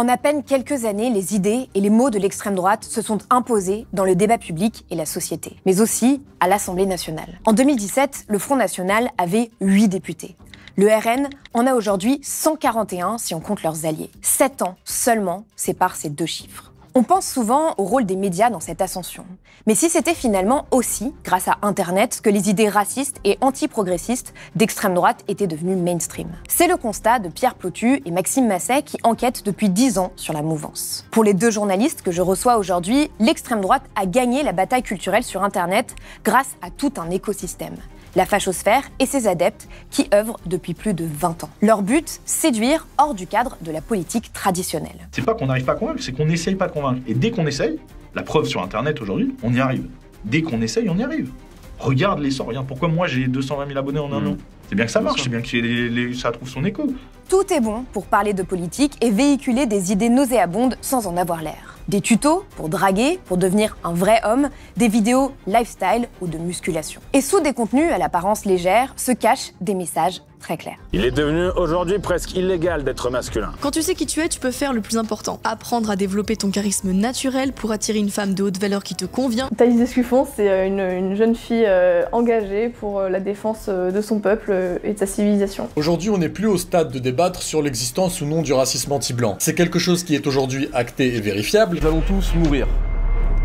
En à peine quelques années, les idées et les mots de l'extrême droite se sont imposés dans le débat public et la société, mais aussi à l'Assemblée nationale. En 2017, le Front national avait 8 députés. Le RN en a aujourd'hui 141 si on compte leurs alliés. 7 ans seulement séparent ces deux chiffres. On pense souvent au rôle des médias dans cette ascension. Mais si c'était finalement aussi, grâce à Internet, que les idées racistes et antiprogressistes d'extrême droite étaient devenues mainstream C'est le constat de Pierre Plotu et Maxime Masset qui enquêtent depuis dix ans sur la mouvance. Pour les deux journalistes que je reçois aujourd'hui, l'extrême droite a gagné la bataille culturelle sur Internet grâce à tout un écosystème la fachosphère et ses adeptes qui œuvrent depuis plus de 20 ans. Leur but, séduire hors du cadre de la politique traditionnelle. C'est pas qu'on n'arrive pas à convaincre, c'est qu'on n'essaye pas de convaincre. Et dès qu'on essaye, la preuve sur Internet aujourd'hui, on y arrive. Dès qu'on essaye, on y arrive. Regarde les regarde pourquoi moi j'ai 220 000 abonnés en un mm. an. C'est bien que ça marche, c'est bien que ça trouve son écho. Tout est bon pour parler de politique et véhiculer des idées nauséabondes sans en avoir l'air. Des tutos pour draguer, pour devenir un vrai homme, des vidéos lifestyle ou de musculation. Et sous des contenus à l'apparence légère se cachent des messages très clair. Il est devenu aujourd'hui presque illégal d'être masculin. Quand tu sais qui tu es, tu peux faire le plus important. Apprendre à développer ton charisme naturel pour attirer une femme de haute valeur qui te convient. Thaïs Scuffon, c'est euh, une, jeune fille euh, engagée pour euh, la défense de son peuple et de sa civilisation. Aujourd'hui, on n'est plus au stade de débattre sur l'existence ou non du racisme anti-blanc. C'est quelque chose qui est aujourd'hui acté et vérifiable. Nous allons tous mourir.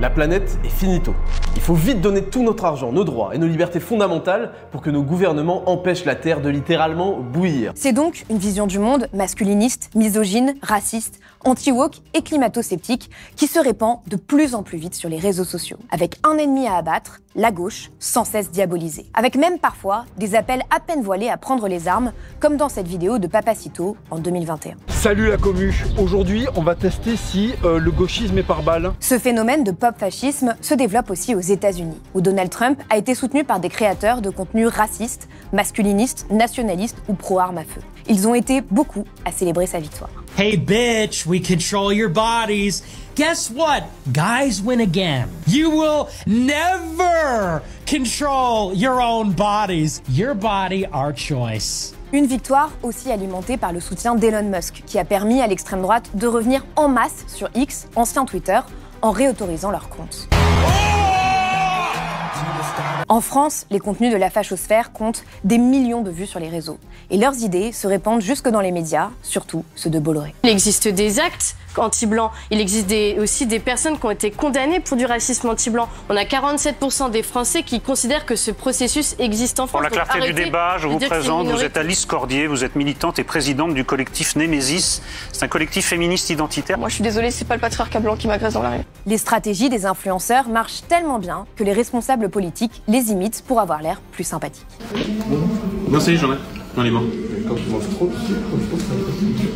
La planète est finito. Il faut vite donner tout notre argent, nos droits et nos libertés fondamentales pour que nos gouvernements empêchent la Terre de littéralement bouillir. C'est donc une vision du monde masculiniste, misogyne, raciste, anti-woke et climato-sceptique qui se répand de plus en plus vite sur les réseaux sociaux, avec un ennemi à abattre, la gauche, sans cesse diabolisée. Avec même parfois des appels à peine voilés à prendre les armes, comme dans cette vidéo de Papacito en 2021. Salut la commu Aujourd'hui, on va tester si euh, le gauchisme est par balle. Ce phénomène de pop-fascisme se développe aussi aux États-Unis, où Donald Trump a été soutenu par des créateurs de contenus racistes, masculinistes, nationalistes ou pro-armes à feu. Ils ont été beaucoup à célébrer sa victoire. Hey, bitch, we control your bodies. Guess what? Guys win again. You will never control your own bodies. Your body, our choice. Une victoire aussi alimentée par le soutien d'Elon Musk, qui a permis à l'extrême droite de revenir en masse sur X, ancien Twitter, en réautorisant leur compte. Oh en France, les contenus de la fachosphère comptent des millions de vues sur les réseaux. Et leurs idées se répandent jusque dans les médias, surtout ceux de Bolloré. Il existe des actes anti-blancs. Il existe aussi des personnes qui ont été condamnées pour du racisme anti-blanc. On a 47% des Français qui considèrent que ce processus existe en France. Pour la clarté du débat, je vous présente, vous êtes Alice Cordier, vous êtes militante et présidente du collectif Nemesis, C'est un collectif féministe identitaire. Moi, je suis désolée, c'est pas le patriarcat blanc qui m'agresse dans la rue. Les stratégies des influenceurs marchent tellement bien que les responsables politiques les imites pour avoir l'air plus sympathique. Non, c'est j'en ai. Hein, dans les mains. Quand tu trop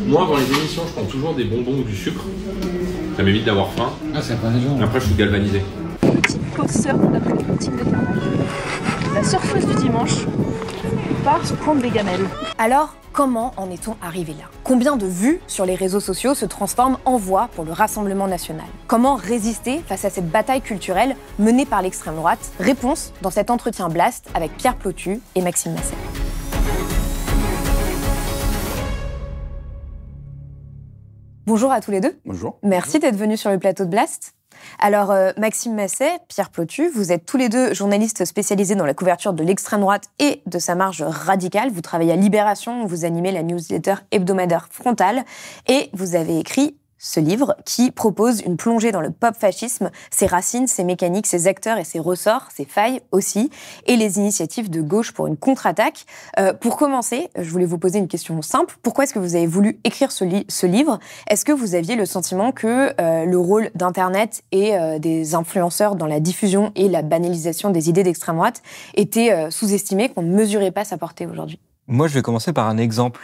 Moi, avant les émissions, je prends toujours des bonbons ou du sucre. Ça m'évite d'avoir faim. Ah, c'est Après, je suis galvanisé. Petite la surface du dimanche se prendre des gamelles. Alors, comment en est-on arrivé là Combien de vues sur les réseaux sociaux se transforment en voix pour le Rassemblement national Comment résister face à cette bataille culturelle menée par l'extrême droite Réponse dans cet entretien Blast avec Pierre Plotu et Maxime Masset. Bonjour à tous les deux. Bonjour. Merci d'être venus sur le plateau de Blast. Alors, euh, Maxime Masset, Pierre Plotu, vous êtes tous les deux journalistes spécialisés dans la couverture de l'extrême droite et de sa marge radicale. Vous travaillez à Libération, vous animez la newsletter hebdomadaire Frontale et vous avez écrit ce livre qui propose une plongée dans le pop fascisme, ses racines, ses mécaniques, ses acteurs et ses ressorts, ses failles aussi, et les initiatives de gauche pour une contre-attaque. Euh, pour commencer, je voulais vous poser une question simple. Pourquoi est-ce que vous avez voulu écrire ce, livre Est-ce que vous aviez le sentiment que euh, le rôle d'Internet et euh, des influenceurs dans la diffusion et la banalisation des idées d'extrême droite était sous-estimé, qu'on ne mesurait pas sa portée aujourd'hui Moi, je vais commencer par un exemple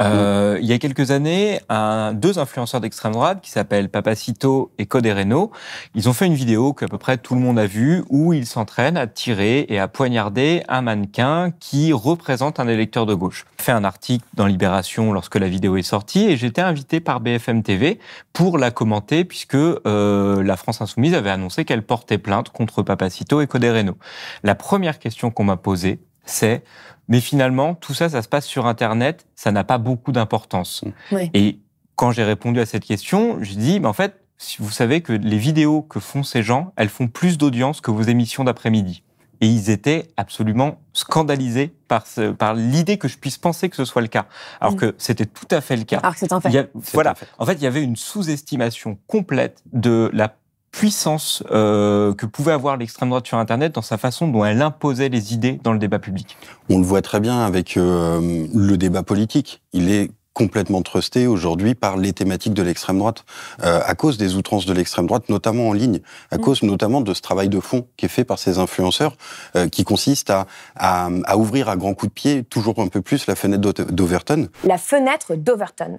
euh, il y a quelques années, un, deux influenceurs d'extrême droite qui s'appellent Papacito et Codereno, ils ont fait une vidéo que à peu près tout le monde a vue où ils s'entraînent à tirer et à poignarder un mannequin qui représente un électeur de gauche. J'ai fait un article dans Libération lorsque la vidéo est sortie et j'étais invité par BFM TV pour la commenter puisque euh, la France Insoumise avait annoncé qu'elle portait plainte contre Papacito et Codereno. La première question qu'on m'a posée, c'est mais finalement, tout ça, ça se passe sur Internet, ça n'a pas beaucoup d'importance. Mm. Et quand j'ai répondu à cette question, je dis, mais en fait, vous savez que les vidéos que font ces gens, elles font plus d'audience que vos émissions d'après-midi. Et ils étaient absolument scandalisés par, par l'idée que je puisse penser que ce soit le cas. Alors mm. que c'était tout à fait le cas. Alors que c'est un fait. voilà. En fait, il y avait une sous-estimation complète de la puissance euh, que pouvait avoir l'extrême droite sur Internet dans sa façon dont elle imposait les idées dans le débat public On le voit très bien avec euh, le débat politique. Il est complètement trusté aujourd'hui par les thématiques de l'extrême droite, euh, à cause des outrances de l'extrême droite, notamment en ligne, à mm. cause notamment de ce travail de fond qui est fait par ces influenceurs, qui consiste à, à, ouvrir à grands coups de pied toujours un peu plus la fenêtre d'Overton. La fenêtre d'Overton.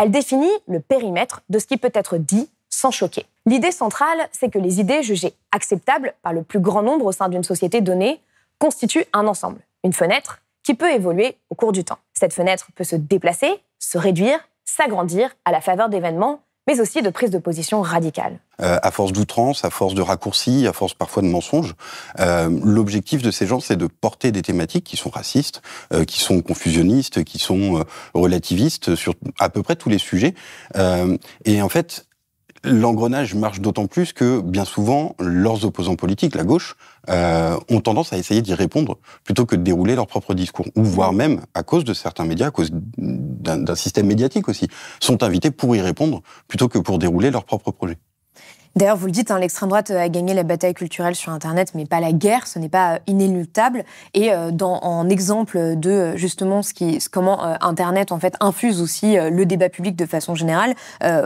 Elle définit le périmètre de ce qui peut être dit sans choquer. L'idée centrale, c'est que les idées jugées acceptables par le plus grand nombre au sein d'une société donnée constituent un ensemble, une fenêtre qui peut évoluer au cours du temps. Cette fenêtre peut se déplacer, se réduire, s'agrandir à la faveur d'événements mais aussi de prises de position radicales. Euh, à force d'outrance, à force de raccourcis, à force parfois de mensonges, euh, l'objectif de ces gens, c'est de porter des thématiques qui sont racistes, euh, qui sont confusionnistes, qui sont relativistes sur à peu près tous les sujets. et en fait, L'engrenage marche d'autant plus que, bien souvent, leurs opposants politiques, la gauche, euh, ont tendance à essayer d'y répondre plutôt que de dérouler leur propre discours. Ou voire même, à cause de certains médias, à cause d'un système médiatique aussi, sont invités pour y répondre plutôt que pour dérouler leur propre projet. D'ailleurs, vous le dites, hein, l'extrême droite euh, a gagné la bataille culturelle sur Internet, mais pas la guerre, ce n'est pas euh, inéluctable. Et euh, dans, en exemple de justement ce qui, comment Internet en fait infuse aussi le débat public de façon générale,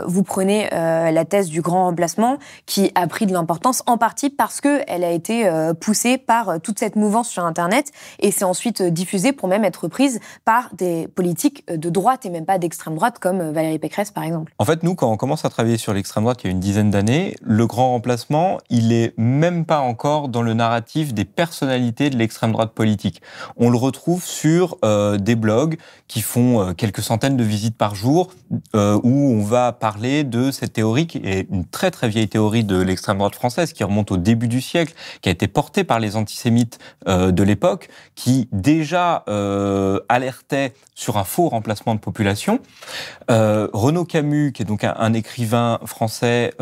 vous prenez la thèse du grand remplacement qui a pris de l'importance en partie parce qu'elle a été poussée par toute cette mouvance sur Internet et c'est ensuite diffusée pour même être prise par des politiques de droite et même pas d'extrême droite comme Valérie Pécresse par exemple. En fait, nous, quand on commence à travailler sur l'extrême droite il y a une dizaine d'années, le grand remplacement, il n'est même pas encore dans le narratif des personnalités de l'extrême droite politique. On le retrouve sur euh, des blogs qui font euh, quelques centaines de visites par jour, euh, où on va parler de cette théorie qui est une très très vieille théorie de l'extrême droite française, qui remonte au début du siècle, qui a été portée par les antisémites de l'époque, qui déjà alertait sur un faux remplacement de population. Renaud Camus, qui est donc un, écrivain français,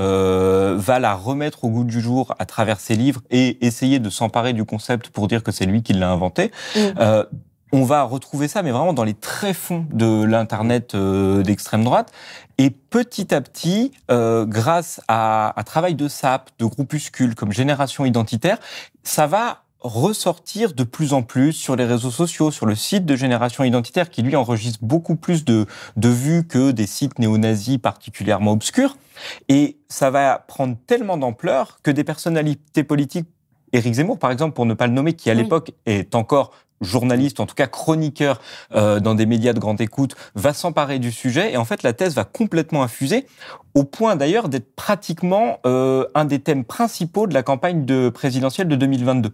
euh, va la remettre au goût du jour à travers ses livres et essayer de s'emparer du concept pour dire que c'est lui qui l'a inventé. Mm. Euh, on va retrouver ça, mais vraiment dans les tréfonds de l'internet euh, d'extrême droite. Et petit à petit, grâce à un travail de SAP, de groupuscules comme Génération Identitaire, ça va ressortir de plus en plus sur les réseaux sociaux, sur le site de Génération Identitaire, qui lui enregistre beaucoup plus de, de vues que des sites néo-nazis particulièrement obscurs. Et ça va prendre tellement d'ampleur que des personnalités politiques, Éric Zemmour par exemple, pour ne pas le nommer, qui à l'époque est encore journaliste, en tout cas chroniqueur euh, dans des médias de grande écoute, va s'emparer du sujet et en fait la thèse va complètement infuser, au point d'ailleurs d'être pratiquement euh, un des thèmes principaux de la campagne de présidentielle de 2022.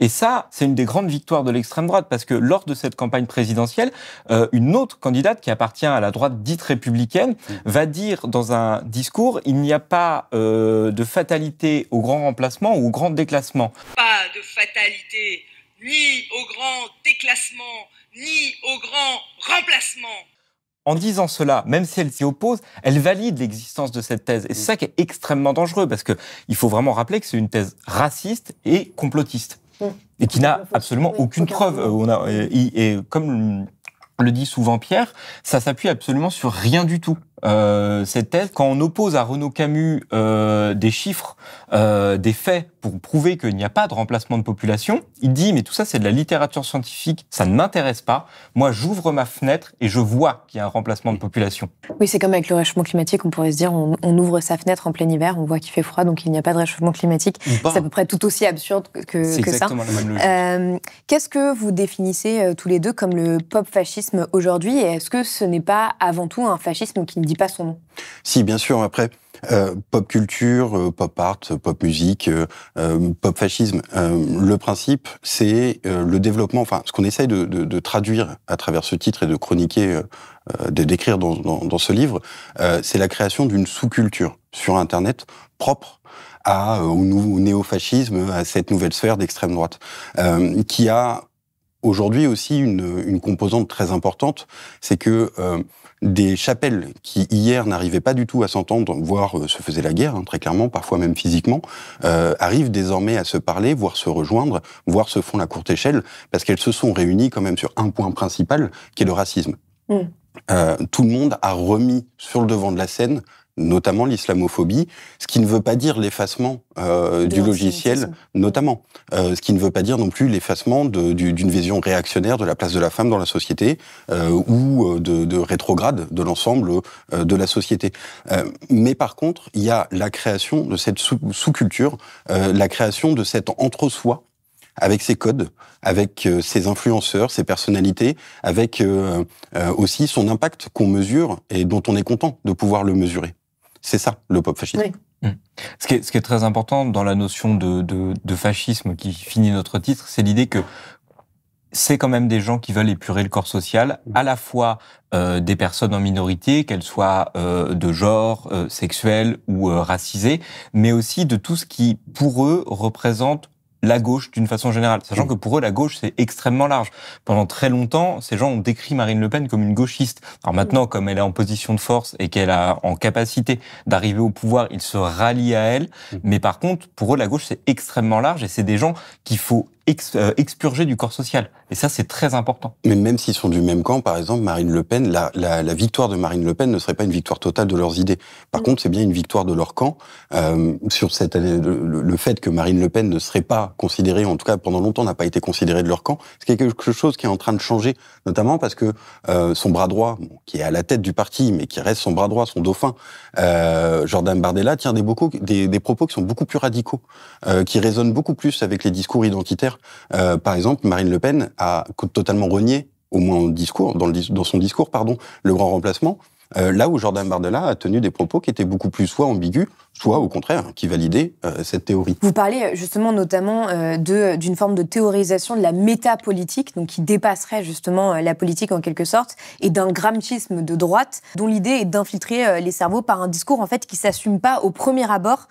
Et ça, c'est une des grandes victoires de l'extrême droite, parce que lors de cette campagne présidentielle, euh, une autre candidate qui appartient à la droite dite républicaine mmh. va dire dans un discours, il n'y a pas euh, de fatalité au grand remplacement ou au grand déclassement. Pas de fatalité ni au grand déclassement, ni au grand remplacement. En disant cela, même si elle s'y oppose, elle valide l'existence de cette thèse. Et c'est mmh. ça qui est extrêmement dangereux, parce qu'il faut vraiment rappeler que c'est une thèse raciste et complotiste et qui n'a absolument aucune preuve. Euh, et, comme le dit souvent Pierre, ça s'appuie absolument sur rien du tout. Euh, cette thèse, quand on oppose à Renaud Camus euh, des chiffres, euh, des faits pour prouver qu'il n'y a pas de remplacement de population, il dit mais tout ça c'est de la littérature scientifique, ça ne m'intéresse pas. Moi j'ouvre ma fenêtre et je vois qu'il y a un remplacement de population. Oui, c'est comme avec le réchauffement climatique, on pourrait se dire on, ouvre sa fenêtre en plein hiver, on voit qu'il fait froid donc il n'y a pas de réchauffement climatique. C'est à peu près tout aussi absurde que, ça. Qu'est-ce que vous définissez tous les deux comme le pop fascisme aujourd'hui est-ce que ce n'est pas avant tout un fascisme qui ne pas son nom. Si, bien sûr, après. Euh, pop culture, euh, pop art, pop musique, euh, pop fascisme. le principe, c'est le développement, enfin ce qu'on essaye de, traduire à travers ce titre et de chroniquer, de décrire dans, ce livre, c'est la création d'une sous-culture sur Internet propre à, au, néo fascisme à cette nouvelle sphère d'extrême droite, qui a aujourd'hui aussi une, une, composante très importante, c'est que des chapelles qui hier n'arrivaient pas du tout à s'entendre, voire euh, se faisaient la guerre, hein, très clairement, parfois même physiquement, euh, arrivent désormais à se parler, voire se rejoindre, voire se font la courte échelle, parce qu'elles se sont réunies quand même sur un point principal, qui est le racisme. Mm. Euh, tout le monde a remis sur le devant de la scène notamment l'islamophobie, ce qui ne veut pas dire l'effacement euh, du logiciel, notamment. Euh, ce qui ne veut pas dire non plus l'effacement d'une vision réactionnaire de la place de la femme dans la société euh, ou de, rétrograde de l'ensemble de la société. mais par contre, il y a la création de cette sous-culture, la création de cet entre-soi avec ses codes, avec ses influenceurs, ses personnalités, avec aussi son impact qu'on mesure et dont on est content de pouvoir le mesurer. C'est ça, le pop fascisme. Mmh. Ce, qui est, ce qui est très important dans la notion de, fascisme qui finit notre titre, c'est l'idée que c'est quand même des gens qui veulent épurer le corps social, mmh. à la fois euh, des personnes en minorité, qu'elles soient euh, de genre, euh, ou euh, racisées, mais aussi de tout ce qui, pour eux, représente la gauche d'une façon générale, sachant mm. que pour eux, la gauche, c'est extrêmement large. Pendant très longtemps, ces gens ont décrit Marine Le Pen comme une gauchiste. Alors mm. maintenant, comme elle est en position de force et qu'elle a en capacité d'arriver au pouvoir, ils se rallient à elle. Mm. Mais par contre, pour eux, la gauche, c'est extrêmement large et c'est des gens qu'il faut euh, expurgé expurgés du corps social. Et ça, c'est très important. Mais même s'ils sont du même camp, par exemple, Marine Le Pen, la, la, victoire de Marine Le Pen ne serait pas une victoire totale de leurs idées. Par mm. contre, c'est bien une victoire de leur camp euh, sur cette, euh, le, fait que Marine Le Pen ne serait pas considérée, en tout cas pendant longtemps, n'a pas été considérée de leur camp. C'est quelque chose qui est en train de changer, notamment parce que euh, son bras droit, qui est à la tête du parti, mais qui reste son bras droit, son dauphin, Jordan Bardella, tient des, beaucoup, des, des, propos qui sont beaucoup plus radicaux, qui résonnent beaucoup plus avec les discours identitaires euh, par exemple, Marine Le Pen a totalement renié, au moins discours, dans, son discours, pardon, le grand remplacement. Euh, là où Jordan Bardella a tenu des propos qui étaient beaucoup plus soit ambigus, soit au contraire, qui validaient euh, cette théorie. Vous parlez justement notamment d'une forme de théorisation de la métapolitique, donc qui dépasserait justement la politique en quelque sorte, et d'un grammatisme de droite, dont l'idée est d'infiltrer les cerveaux par un discours en fait qui s'assume pas au premier abord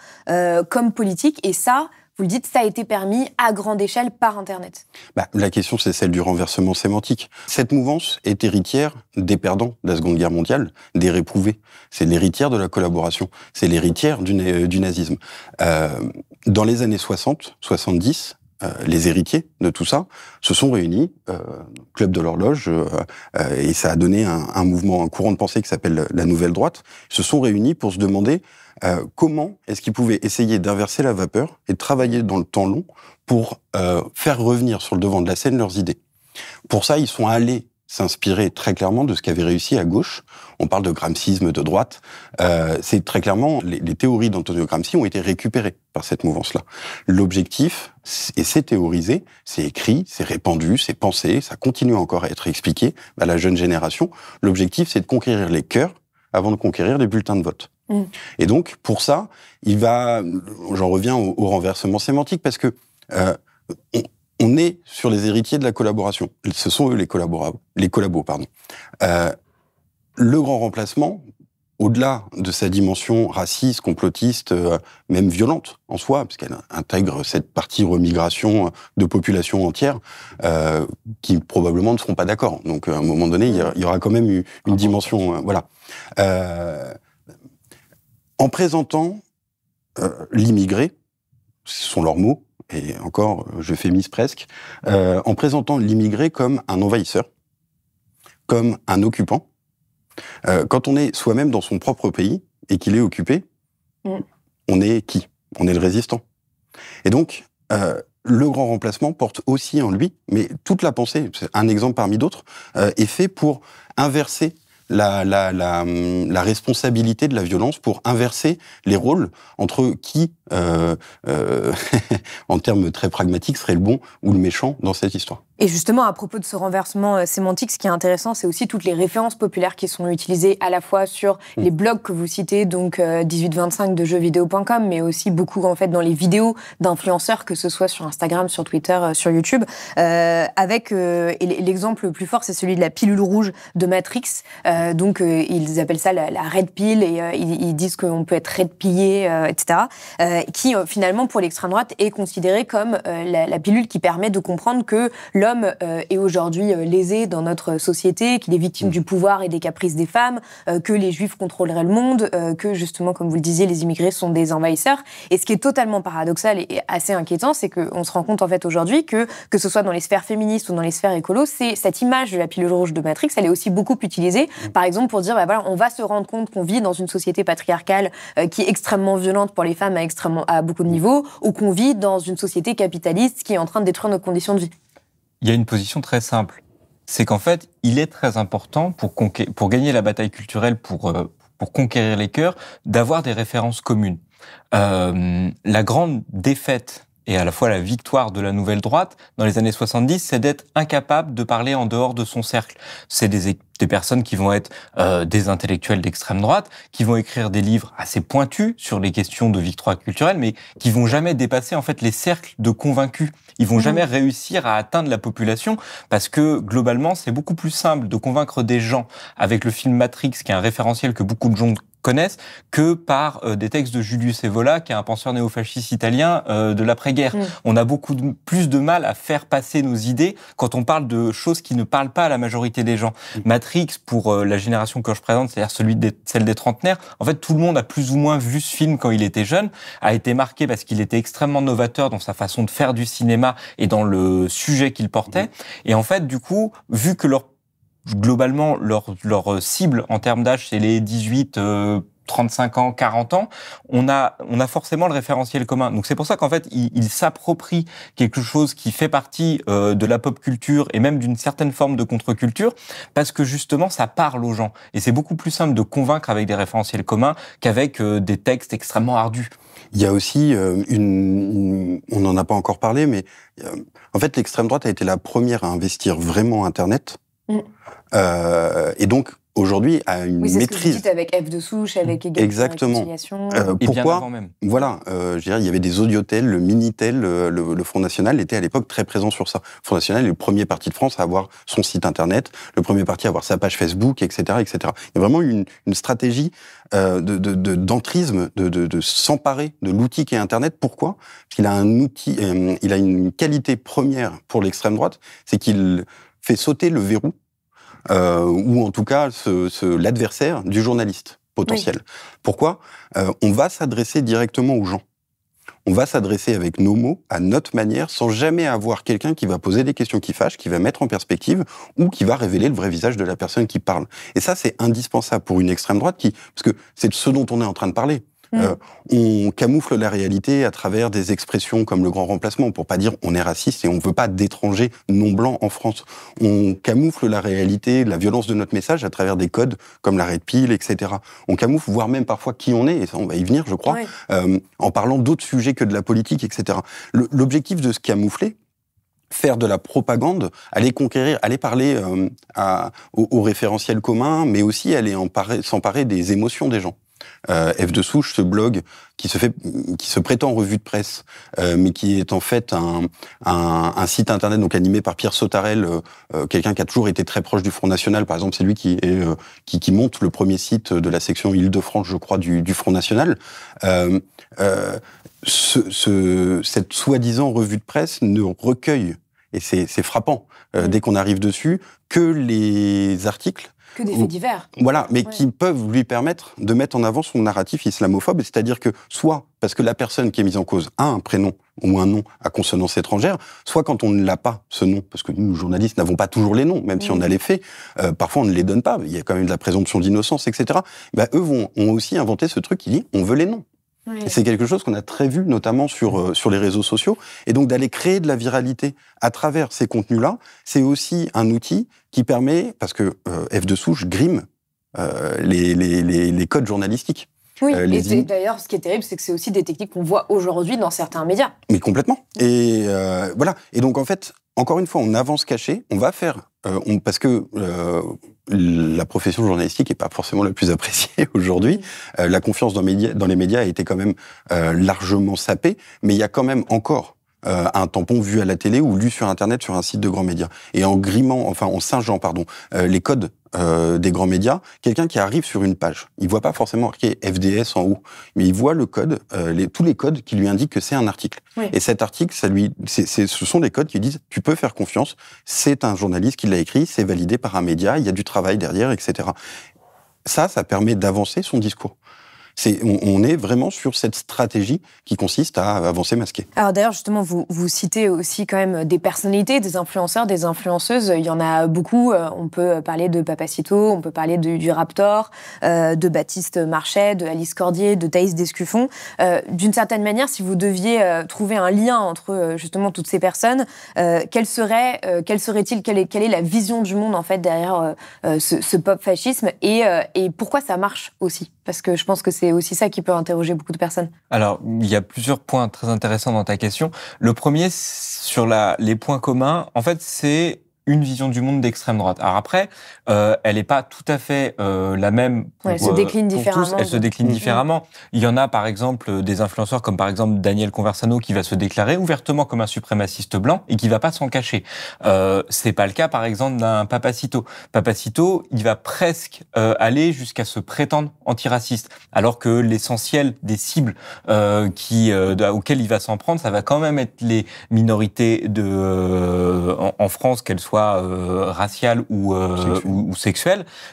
comme politique, et ça, vous le dites, ça a été permis à grande échelle par Internet. Bah, la question, c'est celle du renversement sémantique. Cette mouvance est héritière des perdants de la Seconde Guerre mondiale, des réprouvés. C'est l'héritière de la collaboration. C'est l'héritière du, nazisme. Euh, dans les années 60, 70, euh, les héritiers de tout ça se sont réunis, euh, club de l'horloge, euh, et ça a donné un, mouvement, un courant de pensée qui s'appelle la nouvelle droite, se sont réunis pour se demander comment est-ce qu'ils pouvaient essayer d'inverser la vapeur et de travailler dans le temps long pour faire revenir sur le devant de la scène leurs idées. Pour ça, ils sont allés s'inspirer très clairement de ce qu'avait réussi à gauche. On parle de gramscisme de droite. Euh, c'est très clairement, les, théories d'Antonio Gramsci ont été récupérées par cette mouvance-là. L'objectif, et c'est théorisé, c'est écrit, c'est répandu, c'est pensé, ça continue encore à être expliqué à la jeune génération. L'objectif, c'est de conquérir les cœurs avant de conquérir les bulletins de vote. Mmh. Et donc, pour ça, il va, j'en reviens au, renversement sémantique, parce que euh, on est sur les héritiers de la collaboration. Ce sont eux les collaborables, les collabos, pardon. Euh, le grand remplacement, au-delà de sa dimension raciste, complotiste, euh, même violente en soi, parce qu'elle intègre cette partie remigration euh, de populations entières qui probablement ne seront pas d'accord. Donc à un moment donné, il y, aura quand même une dimension, voilà. en présentant l'immigré, ce sont leurs mots, et encore, je fais mise presque, euh, en présentant l'immigré comme un envahisseur, comme un occupant. Euh, quand on est soi-même dans son propre pays et qu'il est occupé, mm. on est qui On est le résistant. Et donc, euh, le grand remplacement porte aussi en lui, mais toute la pensée, un exemple parmi d'autres, est fait pour inverser la, hum, la, responsabilité de la violence pour inverser les rôles entre qui euh, euh, en termes très pragmatiques, serait le bon ou le méchant dans cette histoire. Et justement, à propos de ce renversement euh, sémantique, ce qui est intéressant, c'est aussi toutes les références populaires qui sont utilisées à la fois sur mm. les blogs que vous citez, donc 1825 de jeuxvideo.com, mais aussi beaucoup en fait dans les vidéos d'influenceurs, que ce soit sur Instagram, sur Twitter, sur YouTube. avec l'exemple le plus fort, c'est celui de la pilule rouge de Matrix. donc ils appellent ça la, red pill et ils, ils, disent qu'on peut être red pillé, etc. Euh, qui euh, finalement pour l'extrême droite est considérée comme euh, la, pilule qui permet de comprendre que l'homme est aujourd'hui lésé dans notre société, qu'il est victime mm. du pouvoir et des caprices des femmes, que les juifs contrôleraient le monde, que justement, comme vous le disiez, les immigrés sont des envahisseurs. Et ce qui est totalement paradoxal et assez inquiétant, c'est qu'on se rend compte en fait aujourd'hui que, que ce soit dans les sphères féministes ou dans les sphères écolos, c'est cette image de la pilule rouge de Matrix, elle est aussi beaucoup utilisée, mm. par exemple pour dire, bah, voilà, on va se rendre compte qu'on vit dans une société patriarcale qui est extrêmement violente pour les femmes, à extrêmement à beaucoup de niveaux, ou qu'on vit dans une société capitaliste qui est en train de détruire nos conditions de vie Il y a une position très simple. C'est qu'en fait, il est très important pour, pour gagner la bataille culturelle, pour, euh, pour conquérir les cœurs, d'avoir des références communes. Euh, la grande défaite et à la fois la victoire de la nouvelle droite dans les années 70, c'est d'être incapable de parler en dehors de son cercle. C'est des des personnes qui vont être euh, des intellectuels d'extrême droite, qui vont écrire des livres assez pointus sur les questions de victoire culturelle, mais qui vont jamais dépasser en fait les cercles de convaincus. Ils vont mmh. jamais réussir à atteindre la population parce que globalement, c'est beaucoup plus simple de convaincre des gens avec le film Matrix, qui est un référentiel que beaucoup de gens connaissent que par euh, des textes de Julius Evola, qui est un penseur néofasciste italien euh, de l'après-guerre. Mmh. On a beaucoup plus de mal à faire passer nos idées quand on parle de choses qui ne parlent pas à la majorité des gens. Matrix pour euh, la génération que je présente, c'est-à-dire celui celle des trentenaires, en fait, tout le monde a plus ou moins vu ce film quand il était jeune, a été marqué parce qu'il était extrêmement novateur dans sa façon de faire du cinéma et dans le sujet qu'il portait. Mm-hmm. Et en fait, du coup, vu que leur globalement leur, leur cible en termes d'âge, c'est les 18... 35 ans, 40 ans, on a, on a forcément le référentiel commun. Donc c'est pour ça qu'en fait, il s'approprie quelque chose qui fait partie euh, de la pop culture et même d'une certaine forme de contre-culture, parce que justement, ça parle aux gens. Et c'est beaucoup plus simple de convaincre avec des référentiels communs qu'avec euh, des textes extrêmement ardus. Il y a aussi euh, une, on n'en a pas encore parlé, mais en fait, l'extrême droite a été la première à investir vraiment Internet. Mm. et donc, aujourd'hui à une maîtrise. avec F de souche, avec Exactement. Euh, pourquoi même. Voilà, euh, je dirais, il y avait des audiotels, le Minitel, le, le, Front National était à l'époque très présent sur ça. Le Front National est le premier parti de France à avoir son site internet, le premier parti à avoir sa page Facebook, etc., etc. Il y a vraiment une, une stratégie euh, de, d'entrisme, de, de s'emparer de l'outil qui est Internet. Pourquoi Parce qu'il a un outil, euh, il a une qualité première pour l'extrême droite, c'est qu'il fait sauter le verrou euh, ou en tout cas l'adversaire du journaliste potentiel. Pourquoi euh, On va s'adresser directement aux gens. On va s'adresser avec nos mots, à notre manière, sans jamais avoir quelqu'un qui va poser des questions qui fâchent, qui va mettre en perspective ou qui va révéler le vrai visage de la personne qui parle. Et ça, c'est indispensable pour une extrême droite qui, parce que c'est de ce dont on est en train de parler. Euh, mm. on camoufle la réalité à travers des expressions comme le grand remplacement, pour pas dire on est raciste et on veut pas d'étrangers non blancs en France. On camoufle la réalité, la violence de notre message à travers des codes comme l'arrêt de pile, etc. On camoufle, voire même parfois qui on est, et ça on va y venir, je crois, euh, en parlant d'autres sujets que de la politique, etc. L'objectif de ce camoufler, faire de la propagande, aller conquérir, aller parler euh, au, référentiel commun, mais aussi aller s'emparer des émotions des gens. Euh, F de souche, ce blog qui se fait, qui se prétend revue de presse, euh, mais qui est en fait un, site internet donc animé par Pierre Sautarel, euh, quelqu'un qui a toujours été très proche du Front National. Par exemple, c'est lui qui, est, qui, monte le premier site de la section Île-de-France, je crois, du, Front National. Ce, cette soi-disant revue de presse ne recueille et c'est frappant dès qu'on arrive dessus, que les articles des faits divers. Voilà, mais qui peuvent lui permettre de mettre en avant son narratif islamophobe, c'est-à-dire que soit parce que la personne qui est mise en cause a un prénom ou un nom à consonance étrangère, soit quand on ne l'a pas, ce nom, parce que nous, journalistes, n'avons pas toujours les noms, même si on mm. a les faits, euh, parfois on ne les donne pas, il y a quand même de la présomption d'innocence, etc., bah, eux vont, ont aussi inventé ce truc qui dit on veut les noms. C'est quelque chose qu'on a très vu, notamment sur, euh, sur les réseaux sociaux. Et donc d'aller créer de la viralité à travers ces contenus-là, c'est aussi un outil qui permet, parce que euh, F de souche grime euh, les, codes journalistiques. Oui, et d'ailleurs, ce qui est terrible, c'est que c'est aussi des techniques qu'on voit aujourd'hui dans certains médias. Mais complètement. Et voilà. Et donc, en fait, encore une fois, on avance caché, on va faire euh, parce que euh, la profession journalistique est pas forcément la plus appréciée aujourd'hui. Euh, la confiance dans, les médias a été quand même largement sapée, mais il y a quand même encore un tampon vu à la télé ou lu sur Internet sur un site de grands médias. Et en grimant, enfin en singeant, pardon, les codes euh, des grands médias, quelqu'un qui arrive sur une page, il voit pas forcément marqué FDS en haut, mais il voit le code, euh, tous les codes qui lui indiquent que c'est un article. Et cet article, ça lui, ce sont des codes qui disent tu peux faire confiance, c'est un journaliste qui l'a écrit, c'est validé par un média, il y a du travail derrière, etc. Ça, ça permet d'avancer son discours on, est vraiment sur cette stratégie qui consiste à avancer masqué. Alors d'ailleurs, justement, vous, vous citez aussi quand même des personnalités, des influenceurs, des influenceuses. Il y en a beaucoup. Euh, on peut parler de Papacito, on peut parler du Raptor, euh, de Baptiste Marchais, de Alice Cordier, de Thaïs Descuffon. Euh, d'une certaine manière, si vous deviez trouver un lien entre justement toutes ces personnes, quelle serait, quel serait-il, quelle est, quelle est la vision du monde en fait derrière ce, pop fascisme et, et pourquoi ça marche aussi Parce que je pense que c'est c'est aussi ça qui peut interroger beaucoup de personnes. Alors, il y a plusieurs points très intéressants dans ta question. Le premier, sur la, les points communs, en fait, c'est une vision du monde d'extrême droite. Alors après, euh, elle n'est pas tout à fait euh, la même. Pour, elle se euh, décline différemment. Tous. Elle se décline mm. différemment. Il y en a par exemple des influenceurs comme par exemple Daniel Conversano qui va se déclarer ouvertement comme un suprémaciste blanc et qui va pas s'en cacher. Euh, c'est pas le cas par exemple d'un Papacito. Papacito, il va presque aller jusqu'à se prétendre antiraciste, alors que l'essentiel des cibles qui auxquelles il va s'en prendre, ça va quand même être les minorités de en, France, qu'elles soient raciales ou, ou ou,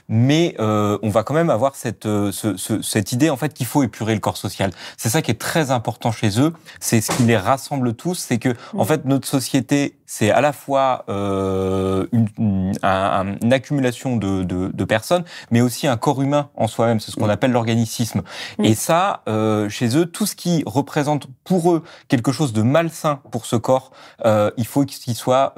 mais euh, on va quand même avoir cette, euh, ce, ce, cette idée en fait qu'il faut épurer le corps social. C'est ça qui est très important chez eux, c'est ce qui les rassemble tous, c'est que en fait notre société c'est à la fois euh, une, accumulation de, de, de, personnes, mais aussi un corps humain en soi-même, c'est ce qu'on appelle l'organicisme. Et ça, euh, chez eux, tout ce qui représente pour eux quelque chose de malsain pour ce corps, il faut qu'il soit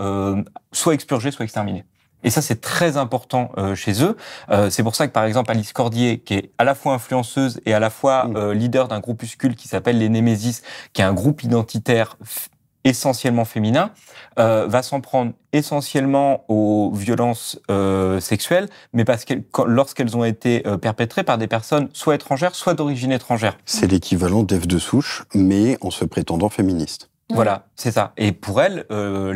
soit expurgé, soit exterminé. Et ça, c'est très important euh, chez eux. Euh, c'est pour ça que, par exemple, Alice Cordier, qui est à la fois influenceuse et à la fois mm. euh, leader d'un groupuscule qui s'appelle les Némésis, qui est un groupe identitaire essentiellement féminin, va s'en prendre essentiellement aux violences sexuelles, mais parce lorsqu'elles ont été perpétrées par des personnes soit étrangères, soit d'origine étrangère. C'est l'équivalent d'Ève de Souche, mais en se prétendant féministe. Voilà, c'est ça. Et pour elle, euh,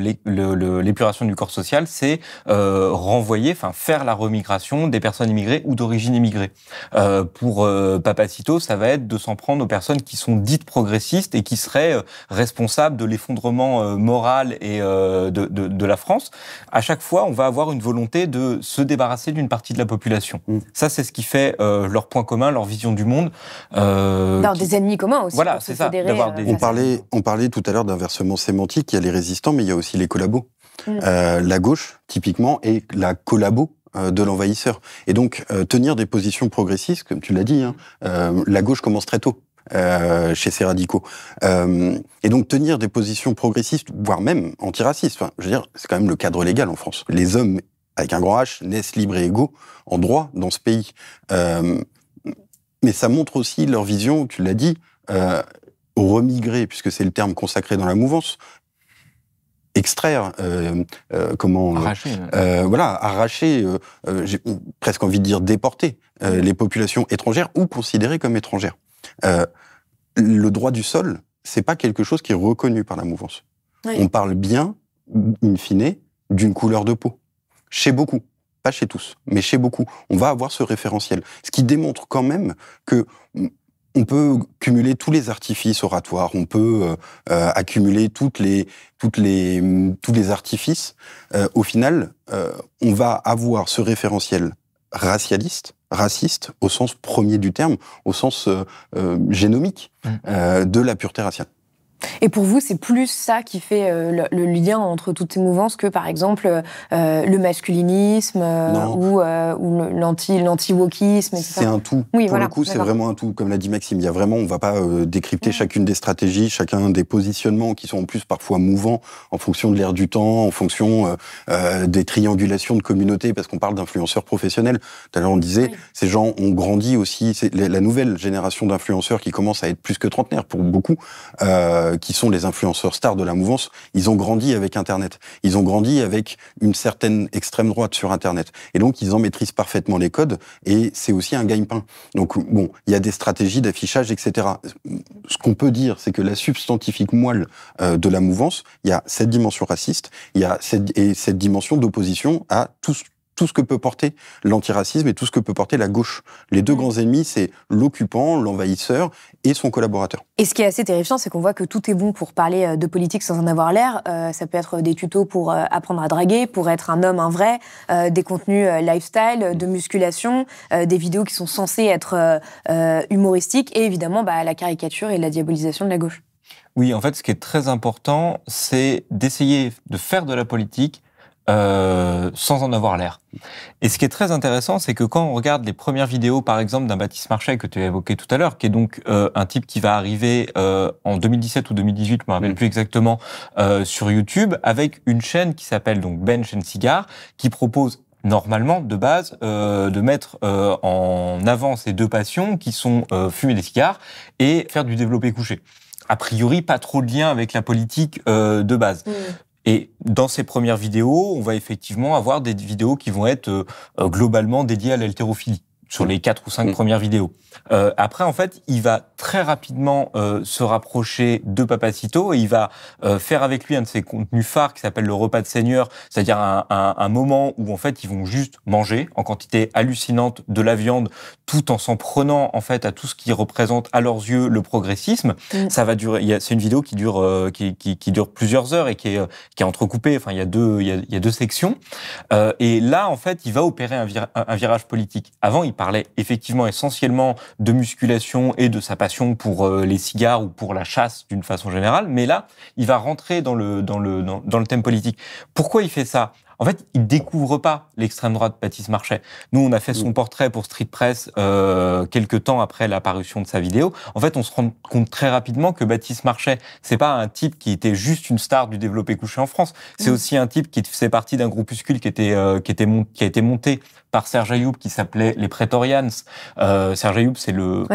l'épuration du corps social, c'est euh, renvoyer, enfin faire la remigration des personnes immigrées ou d'origine immigrée. Euh, pour euh, Papacito, ça va être de s'en prendre aux personnes qui sont dites progressistes et qui seraient responsables de l'effondrement moral et de, la France. À chaque fois, on va avoir une volonté de se débarrasser d'une partie de la population. Mm. Ça, c'est ce qui fait leur point commun, leur vision du monde. Euh, non, des ennemis communs aussi. Voilà, c'est ça. on, parlait, on parlait tout à l'heure d'inversement sémantique, il y a les résistants, mais il y a aussi les collabos. Mm. Euh, la gauche, typiquement, est la collabo euh, de l'envahisseur. Et donc, euh, tenir des positions progressistes, comme tu l'as dit, hein, la gauche commence très tôt. chez ces radicaux. et donc tenir des positions progressistes, voire même antiracistes, je veux dire, c'est quand même le cadre légal en France. Les hommes, avec un grand H, naissent libres et égaux en droit dans ce pays. mais ça montre aussi leur vision, tu l'as dit, remigrer, puisque c'est le terme consacré dans la mouvance, extraire, euh, euh comment euh, arracher, euh, voilà, arracher, j'ai presque envie de dire déporter les populations étrangères ou considérées comme étrangères. le droit du sol, c'est pas quelque chose qui est reconnu par la mouvance. On parle bien, in fine, d'une couleur de peau chez beaucoup, pas chez tous, mais chez beaucoup. On va avoir ce référentiel, ce qui démontre quand même que on peut cumuler tous les artifices oratoires, on peut euh, euh, accumuler toutes les, toutes les, tous les artifices. Euh, au final, on va avoir ce référentiel racialiste, raciste au sens premier du terme, au sens génomique mmh. de la pureté raciale. Et pour vous, c'est plus ça qui fait euh, le, lien entre toutes ces mouvances que, par exemple, euh, euh, le masculinisme ou, ou l'anti-wokisme, C'est un tout. Oui, pour le coup, c'est vraiment un tout. Comme l'a dit Maxime, il y a vraiment, on ne va pas décrypter chacune des stratégies, chacun des positionnements qui sont en plus parfois mouvants en fonction de l'ère du temps, en fonction des triangulations de communautés, parce qu'on parle d'influenceurs professionnels. Tout à l'heure, on disait, ces gens ont grandi aussi. C'est la nouvelle génération d'influenceurs qui commence à être plus que trentenaire pour beaucoup. Euh, qui sont les influenceurs stars de la mouvance, ils ont grandi avec Internet. Ils ont grandi avec une certaine extrême droite sur Internet. Et donc, ils en maîtrisent parfaitement les codes, et c'est aussi un game pain Donc, bon, il y a des stratégies d'affichage, etc. Ce qu'on peut dire, c'est que la substantifique moelle euh, de la mouvance, il y a cette dimension raciste, il y a cette, et cette dimension d'opposition à tout ce tout ce que peut porter l'antiracisme et tout ce que peut porter la gauche. Les deux mm. grands ennemis, c'est l'occupant, l'envahisseur et son collaborateur. Et ce qui est assez terrifiant, c'est qu'on voit que tout est bon pour parler euh, de politique sans en avoir l'air. Euh, ça peut être des tutos pour euh, apprendre à draguer, pour être un homme, un vrai, des contenus lifestyle, de mm. musculation, des vidéos qui sont censées être humoristiques et évidemment bah, la caricature et la diabolisation de la gauche. Oui, en fait, ce qui est très important, c'est d'essayer de faire de la politique euh, sans en avoir l'air. Et ce qui est très intéressant, c'est que quand on regarde les premières vidéos, par exemple, d'un Baptiste Marchais que tu as évoqué tout à l'heure, qui est donc euh, un type qui va arriver euh, en 2017 ou 2018, je me rappelle mm. plus exactement, sur YouTube, avec une chaîne qui s'appelle donc Bench and Cigar, qui propose normalement de base de mettre en avant ces deux passions qui sont fumer des cigares et faire du développé couché. A priori, pas trop de lien avec la politique de base. Mm. Et dans ces premières vidéos, on va effectivement avoir des vidéos qui vont être euh, euh, globalement dédiées à l'haltérophilie sur les quatre ou cinq mm. premières vidéos. Euh, après, en fait, il va très rapidement euh, se rapprocher de Papacito et il va euh, faire avec lui un de ses contenus phares qui s'appelle le repas de Seigneur, c'est-à-dire un, moment où en fait ils vont juste manger en quantité hallucinante de la viande, tout en s'en prenant en fait à tout ce qui représente à leurs yeux le progressisme. Mm. Ça va durer. C'est une vidéo qui dure qui, dure plusieurs heures et qui est, qui est entrecoupée. Enfin, il y a deux il y a, deux sections. et là, en fait, il va opérer un, virage politique. Avant, il parlait effectivement essentiellement de musculation et de sa passion pour euh, les cigares ou pour la chasse d'une façon générale, mais là, il va rentrer dans le, dans le, dans, dans le thème politique. Pourquoi il fait ça en fait, il découvre pas l'extrême droite Baptiste Marchais. Nous, on a fait son mm. portrait pour Street Press euh, quelques temps après l'apparition de sa vidéo. En fait, on se rend compte très rapidement que Baptiste Marchais, c'est pas un type qui était juste une star du développé couché en France. C'est mm. aussi un type qui faisait partie d'un groupuscule qui était euh, qui était qui a été monté par Serge Ayoub qui s'appelait les Prétorians. Euh, Serge Ayoub, c'est le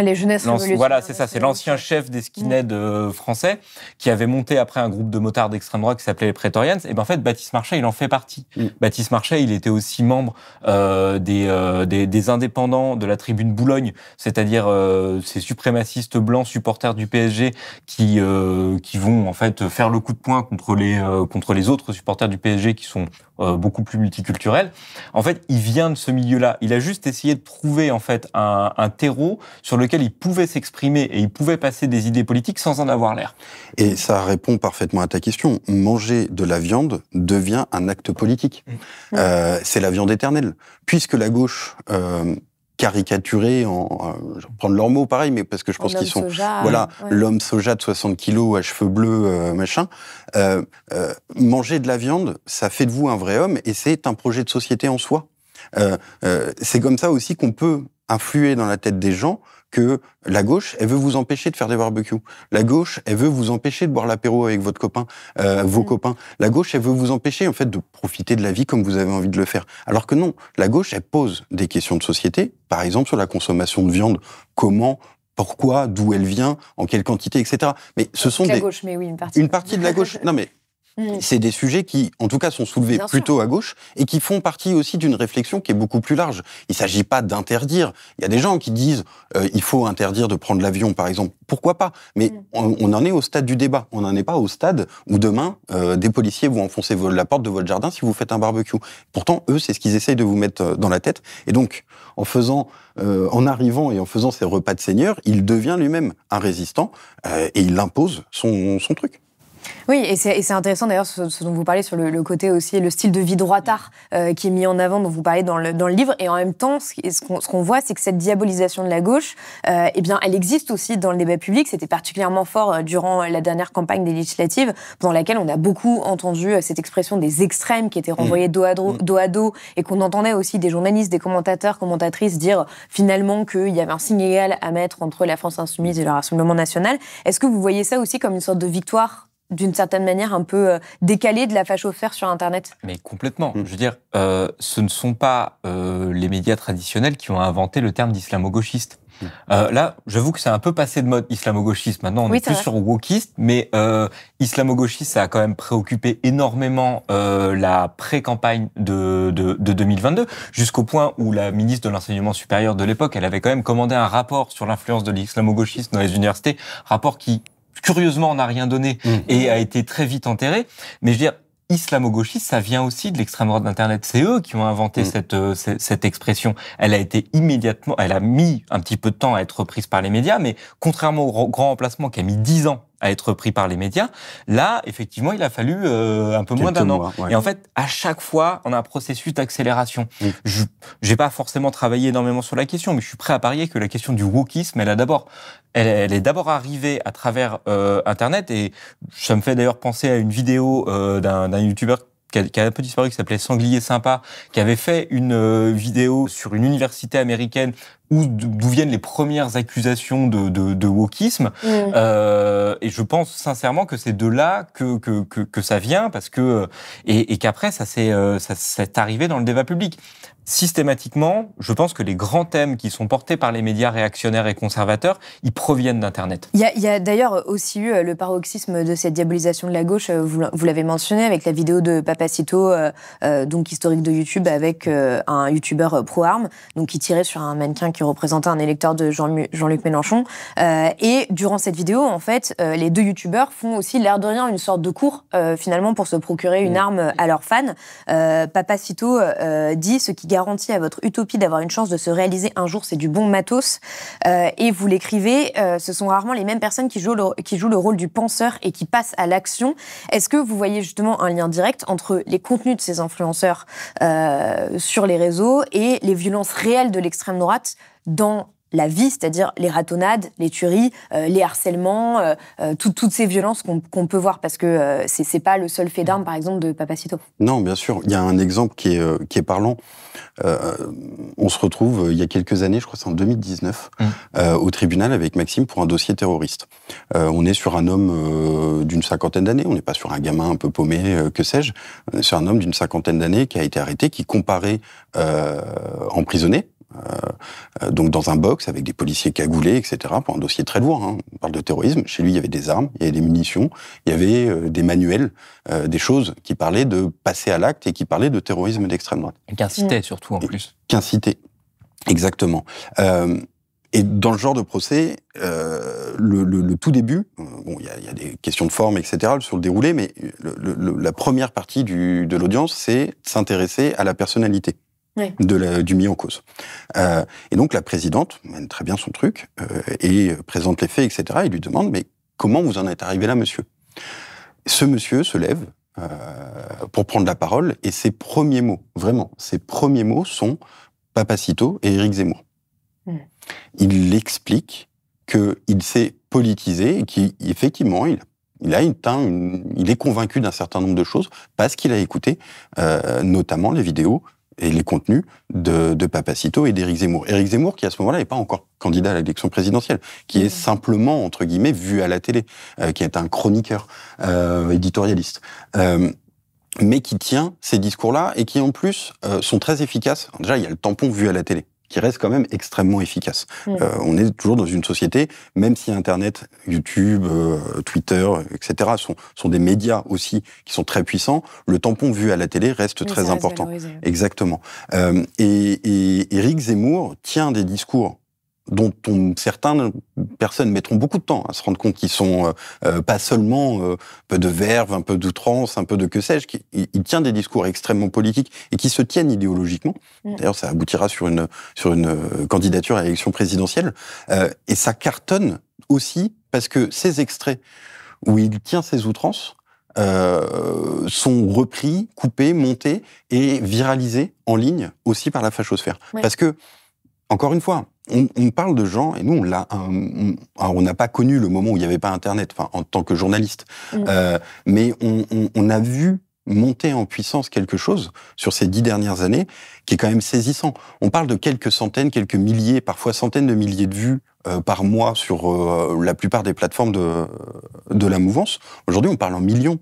les voilà, c'est ça, c'est l'ancien chef des skinheads mm. euh, français qui avait monté après un groupe de motards d'extrême droite qui s'appelait les Pretorians. Et ben en fait, Baptiste Marchais, il en fait partie. Mm. Baptiste Marchais, il était aussi membre euh, euh, des, des, indépendants de la tribune Boulogne, c'est-à-dire euh, ces suprémacistes blancs supporters du PSG qui, qui vont en fait faire le coup de poing contre les, contre les autres supporters du PSG qui sont euh, beaucoup plus multiculturel. En fait, il vient de ce milieu-là. Il a juste essayé de trouver en fait un, terreau sur lequel il pouvait s'exprimer et il pouvait passer des idées politiques sans en avoir l'air. Et ça répond parfaitement à ta question. Manger de la viande devient un acte politique. Mmh. Euh, c'est la viande éternelle, puisque la gauche euh, caricaturer, en, euh, je vais prendre leurs mots pareil, mais parce que je pense qu'ils sont, voilà, l'homme soja de 60 kilos à cheveux bleus, euh, machin. Euh, manger de la viande, ça fait de vous un vrai homme et c'est un projet de société en soi. c'est comme ça aussi qu'on peut influer dans la tête des gens que la gauche, elle veut vous empêcher de faire des barbecues. La gauche, elle veut vous empêcher de boire l'apéro avec votre copain, euh, vos mm. copains. La gauche, elle veut vous empêcher en fait de profiter de la vie comme vous avez envie de le faire. Alors que non, la gauche, elle pose des questions de société, par exemple sur la consommation de viande. Comment pourquoi, d'où elle vient, en quelle quantité, etc. Mais ce sont la des... gauche, mais oui, une partie. Une partie de la gauche. Non, mais Mm. C'est des sujets qui, en tout cas, sont soulevés plutôt à gauche et qui font partie aussi d'une réflexion qui est beaucoup plus large. Il ne s'agit pas d'interdire. Il y a des gens qui disent euh, il faut interdire de prendre l'avion, par exemple. Pourquoi pas Mais mm. on, en est au stade du débat. On n'en est pas au stade où demain, euh, des policiers vont enfoncer la porte de votre jardin si vous faites un barbecue. Pourtant, eux, c'est ce qu'ils essayent de vous mettre euh, dans la tête. Et donc, en faisant, en arrivant et en faisant ses repas de seigneur, il devient lui-même un résistant et il impose son truc. Oui, et c'est intéressant d'ailleurs ce, dont vous parlez sur le, côté aussi, le style de vie droitard euh, qui est mis en avant, dont vous parlez dans le, livre. Et en même temps, ce, qu'on voit, c'est que cette diabolisation de la gauche, euh, eh bien, elle existe aussi dans le débat public. C'était particulièrement fort euh, durant la dernière campagne des législatives, pendant laquelle on a beaucoup entendu cette expression des extrêmes qui étaient mm. renvoyés do à dos, mm. dos, à dos et qu'on entendait aussi des journalistes, des commentateurs, commentatrices dire finalement qu'il y avait un signe égal à mettre entre la France insoumise et le Rassemblement national. Est-ce que vous voyez ça aussi comme une sorte de victoire d'une certaine manière un peu euh, décalé de la fâche fer sur Internet. Mais complètement. Mm. Je veux dire, euh, ce ne sont pas euh, les médias traditionnels qui ont inventé le terme d'islamo-gauchiste. Mm. Euh, là, j'avoue que c'est un peu passé de mode islamo-gauchiste. Maintenant, on est, plus sur wokiste, mais euh, islamo-gauchiste, ça a quand même préoccupé énormément euh, la pré-campagne de, de, de 2022, jusqu'au point où la ministre de l'enseignement supérieur de l'époque, elle avait quand même commandé un rapport sur l'influence de l'islamo-gauchiste dans les universités, rapport qui curieusement on n'a rien donné mmh. et a été très vite enterré. Mais je veux dire, islamo-gauchiste, ça vient aussi de l'extrême droite d'Internet. C'est eux qui ont inventé mmh. cette, euh, cette expression. Elle a été immédiatement, elle a mis un petit peu de temps à être reprise par les médias, mais contrairement au grand emplacement qui a mis dix ans à être pris par les médias. Là, effectivement, il a fallu euh, un peu moins d'un an. Et en fait, à chaque fois, on a un processus d'accélération. Je n'ai pas forcément travaillé énormément sur la question, mais je suis prêt à parier que la question du wokisme, elle a d'abord elle, est d'abord arrivée à travers euh, Internet et ça me fait d'ailleurs penser à une vidéo euh, d'un, d'un youtubeur qui a, qui un peu disparu, qui s'appelait Sanglier Sympa, qui avait fait une euh, vidéo sur une université américaine où d'où viennent les premières accusations de, de, wokisme. Mmh. et je pense sincèrement que c'est de là que, que, que, ça vient, parce que et, qu'après ça s'est ça s'est arrivé dans le débat public systématiquement, je pense que les grands thèmes qui sont portés par les médias réactionnaires et conservateurs, ils proviennent d'Internet. Il y a, d'ailleurs aussi eu euh, le paroxysme de cette diabolisation de la gauche, euh, vous l'avez mentionné, avec la vidéo de Papacito, euh, donc historique de YouTube, avec un youtubeur pro-arme, donc qui tirait sur un mannequin qui représentait un électeur de Jean-Luc Mélenchon. et durant cette vidéo, en fait, les deux youtubeurs font aussi l'air de rien une sorte de cours, finalement, pour se procurer une arme à leurs fans. Papacito dit ce qui garantie à votre utopie d'avoir une chance de se réaliser un jour, c'est du bon matos. Euh, et vous l'écrivez, euh, ce sont rarement les mêmes personnes qui jouent, le, qui jouent le rôle du penseur et qui passent à l'action. Est-ce que vous voyez justement un lien direct entre les contenus de ces influenceurs euh, sur les réseaux et les violences réelles de l'extrême droite dans la vie, c'est-à-dire les ratonnades, les tueries, euh, les harcèlements, euh, euh, toutes ces violences qu'on peut voir, parce que euh, c'est pas le seul fait d'armes, par exemple, de Papacito. Non, bien sûr. Il y a un exemple qui est, parlant. on se retrouve il y a quelques années, je crois c'est en 2019, mmh. au tribunal avec Maxime pour un dossier terroriste. on est sur un homme d'une cinquantaine d'années, on n'est pas sur un gamin un peu paumé, que sais-je, on est sur un homme d'une cinquantaine d'années qui a été arrêté, qui comparait emprisonné euh, donc dans un box avec des policiers cagoulés, etc. Pour un dossier très lourd, hein. on parle de terrorisme. Chez lui, il y avait des armes, il y avait des munitions, il y avait euh, des manuels, euh, des choses qui parlaient de passer à l'acte et qui parlaient de terrorisme d'extrême droite. Et surtout en plus. Qu'incitait, exactement. et dans le genre de procès, le, tout début, bon, il y, a des questions de forme, etc. sur le déroulé, mais la première partie du, de l'audience, c'est s'intéresser à la personnalité de du mis en cause. Euh, et donc la présidente mène très bien son truc euh, et présente les faits, etc. Et lui demande mais comment vous en êtes arrivé là, monsieur Ce monsieur se lève euh, pour prendre la parole et ses premiers mots, vraiment, ses premiers mots sont Papacito et Éric Zemmour. Il explique qu'il s'est politisé et qu'effectivement, il, il, a une, il est convaincu d'un certain nombre de choses parce qu'il a écouté notamment les vidéos et les contenus de, de Papacito et d'Éric Zemmour. Éric Zemmour qui à ce moment-là n'est pas encore candidat à l'élection présidentielle, qui est mm. simplement, entre guillemets, vu à la télé, euh, qui est un chroniqueur euh, éditorialiste. Euh, mais qui tient ces discours-là et qui en plus sont très efficaces. Déjà, il y a le tampon vu à la télé qui reste quand même extrêmement efficace. Mm. Euh, on est toujours dans une société, même si Internet, YouTube, euh, Twitter, etc. Sont, sont des médias aussi qui sont très puissants, le tampon vu à la télé reste très important. Exactement. Euh, et, et Eric Zemmour tient des discours dont on, certaines personnes mettront beaucoup de temps à se rendre compte qu'ils sont euh, euh, pas seulement euh, peu de verve, un peu d'outrance, un peu de que sais-je, quil tient tiennent des discours extrêmement politiques et qui se tiennent idéologiquement. Mm. D'ailleurs, ça aboutira sur une sur une candidature à l'élection présidentielle et ça cartonne aussi parce que ces extraits où il tient ses outrances sont repris, coupés, montés et viralisés en ligne aussi par la fachosphère. Parce que, encore une fois, on, parle de gens, et nous, on on n'a pas connu le moment où il n'y avait pas Internet, en tant que journaliste, mm. euh, mais on, a vu monter en puissance quelque chose sur ces dix dernières années qui est quand même saisissant. On parle de quelques centaines, quelques milliers, parfois centaines de milliers de vues euh, par mois sur euh, la plupart des plateformes de, de la mouvance. Aujourd'hui, on parle en millions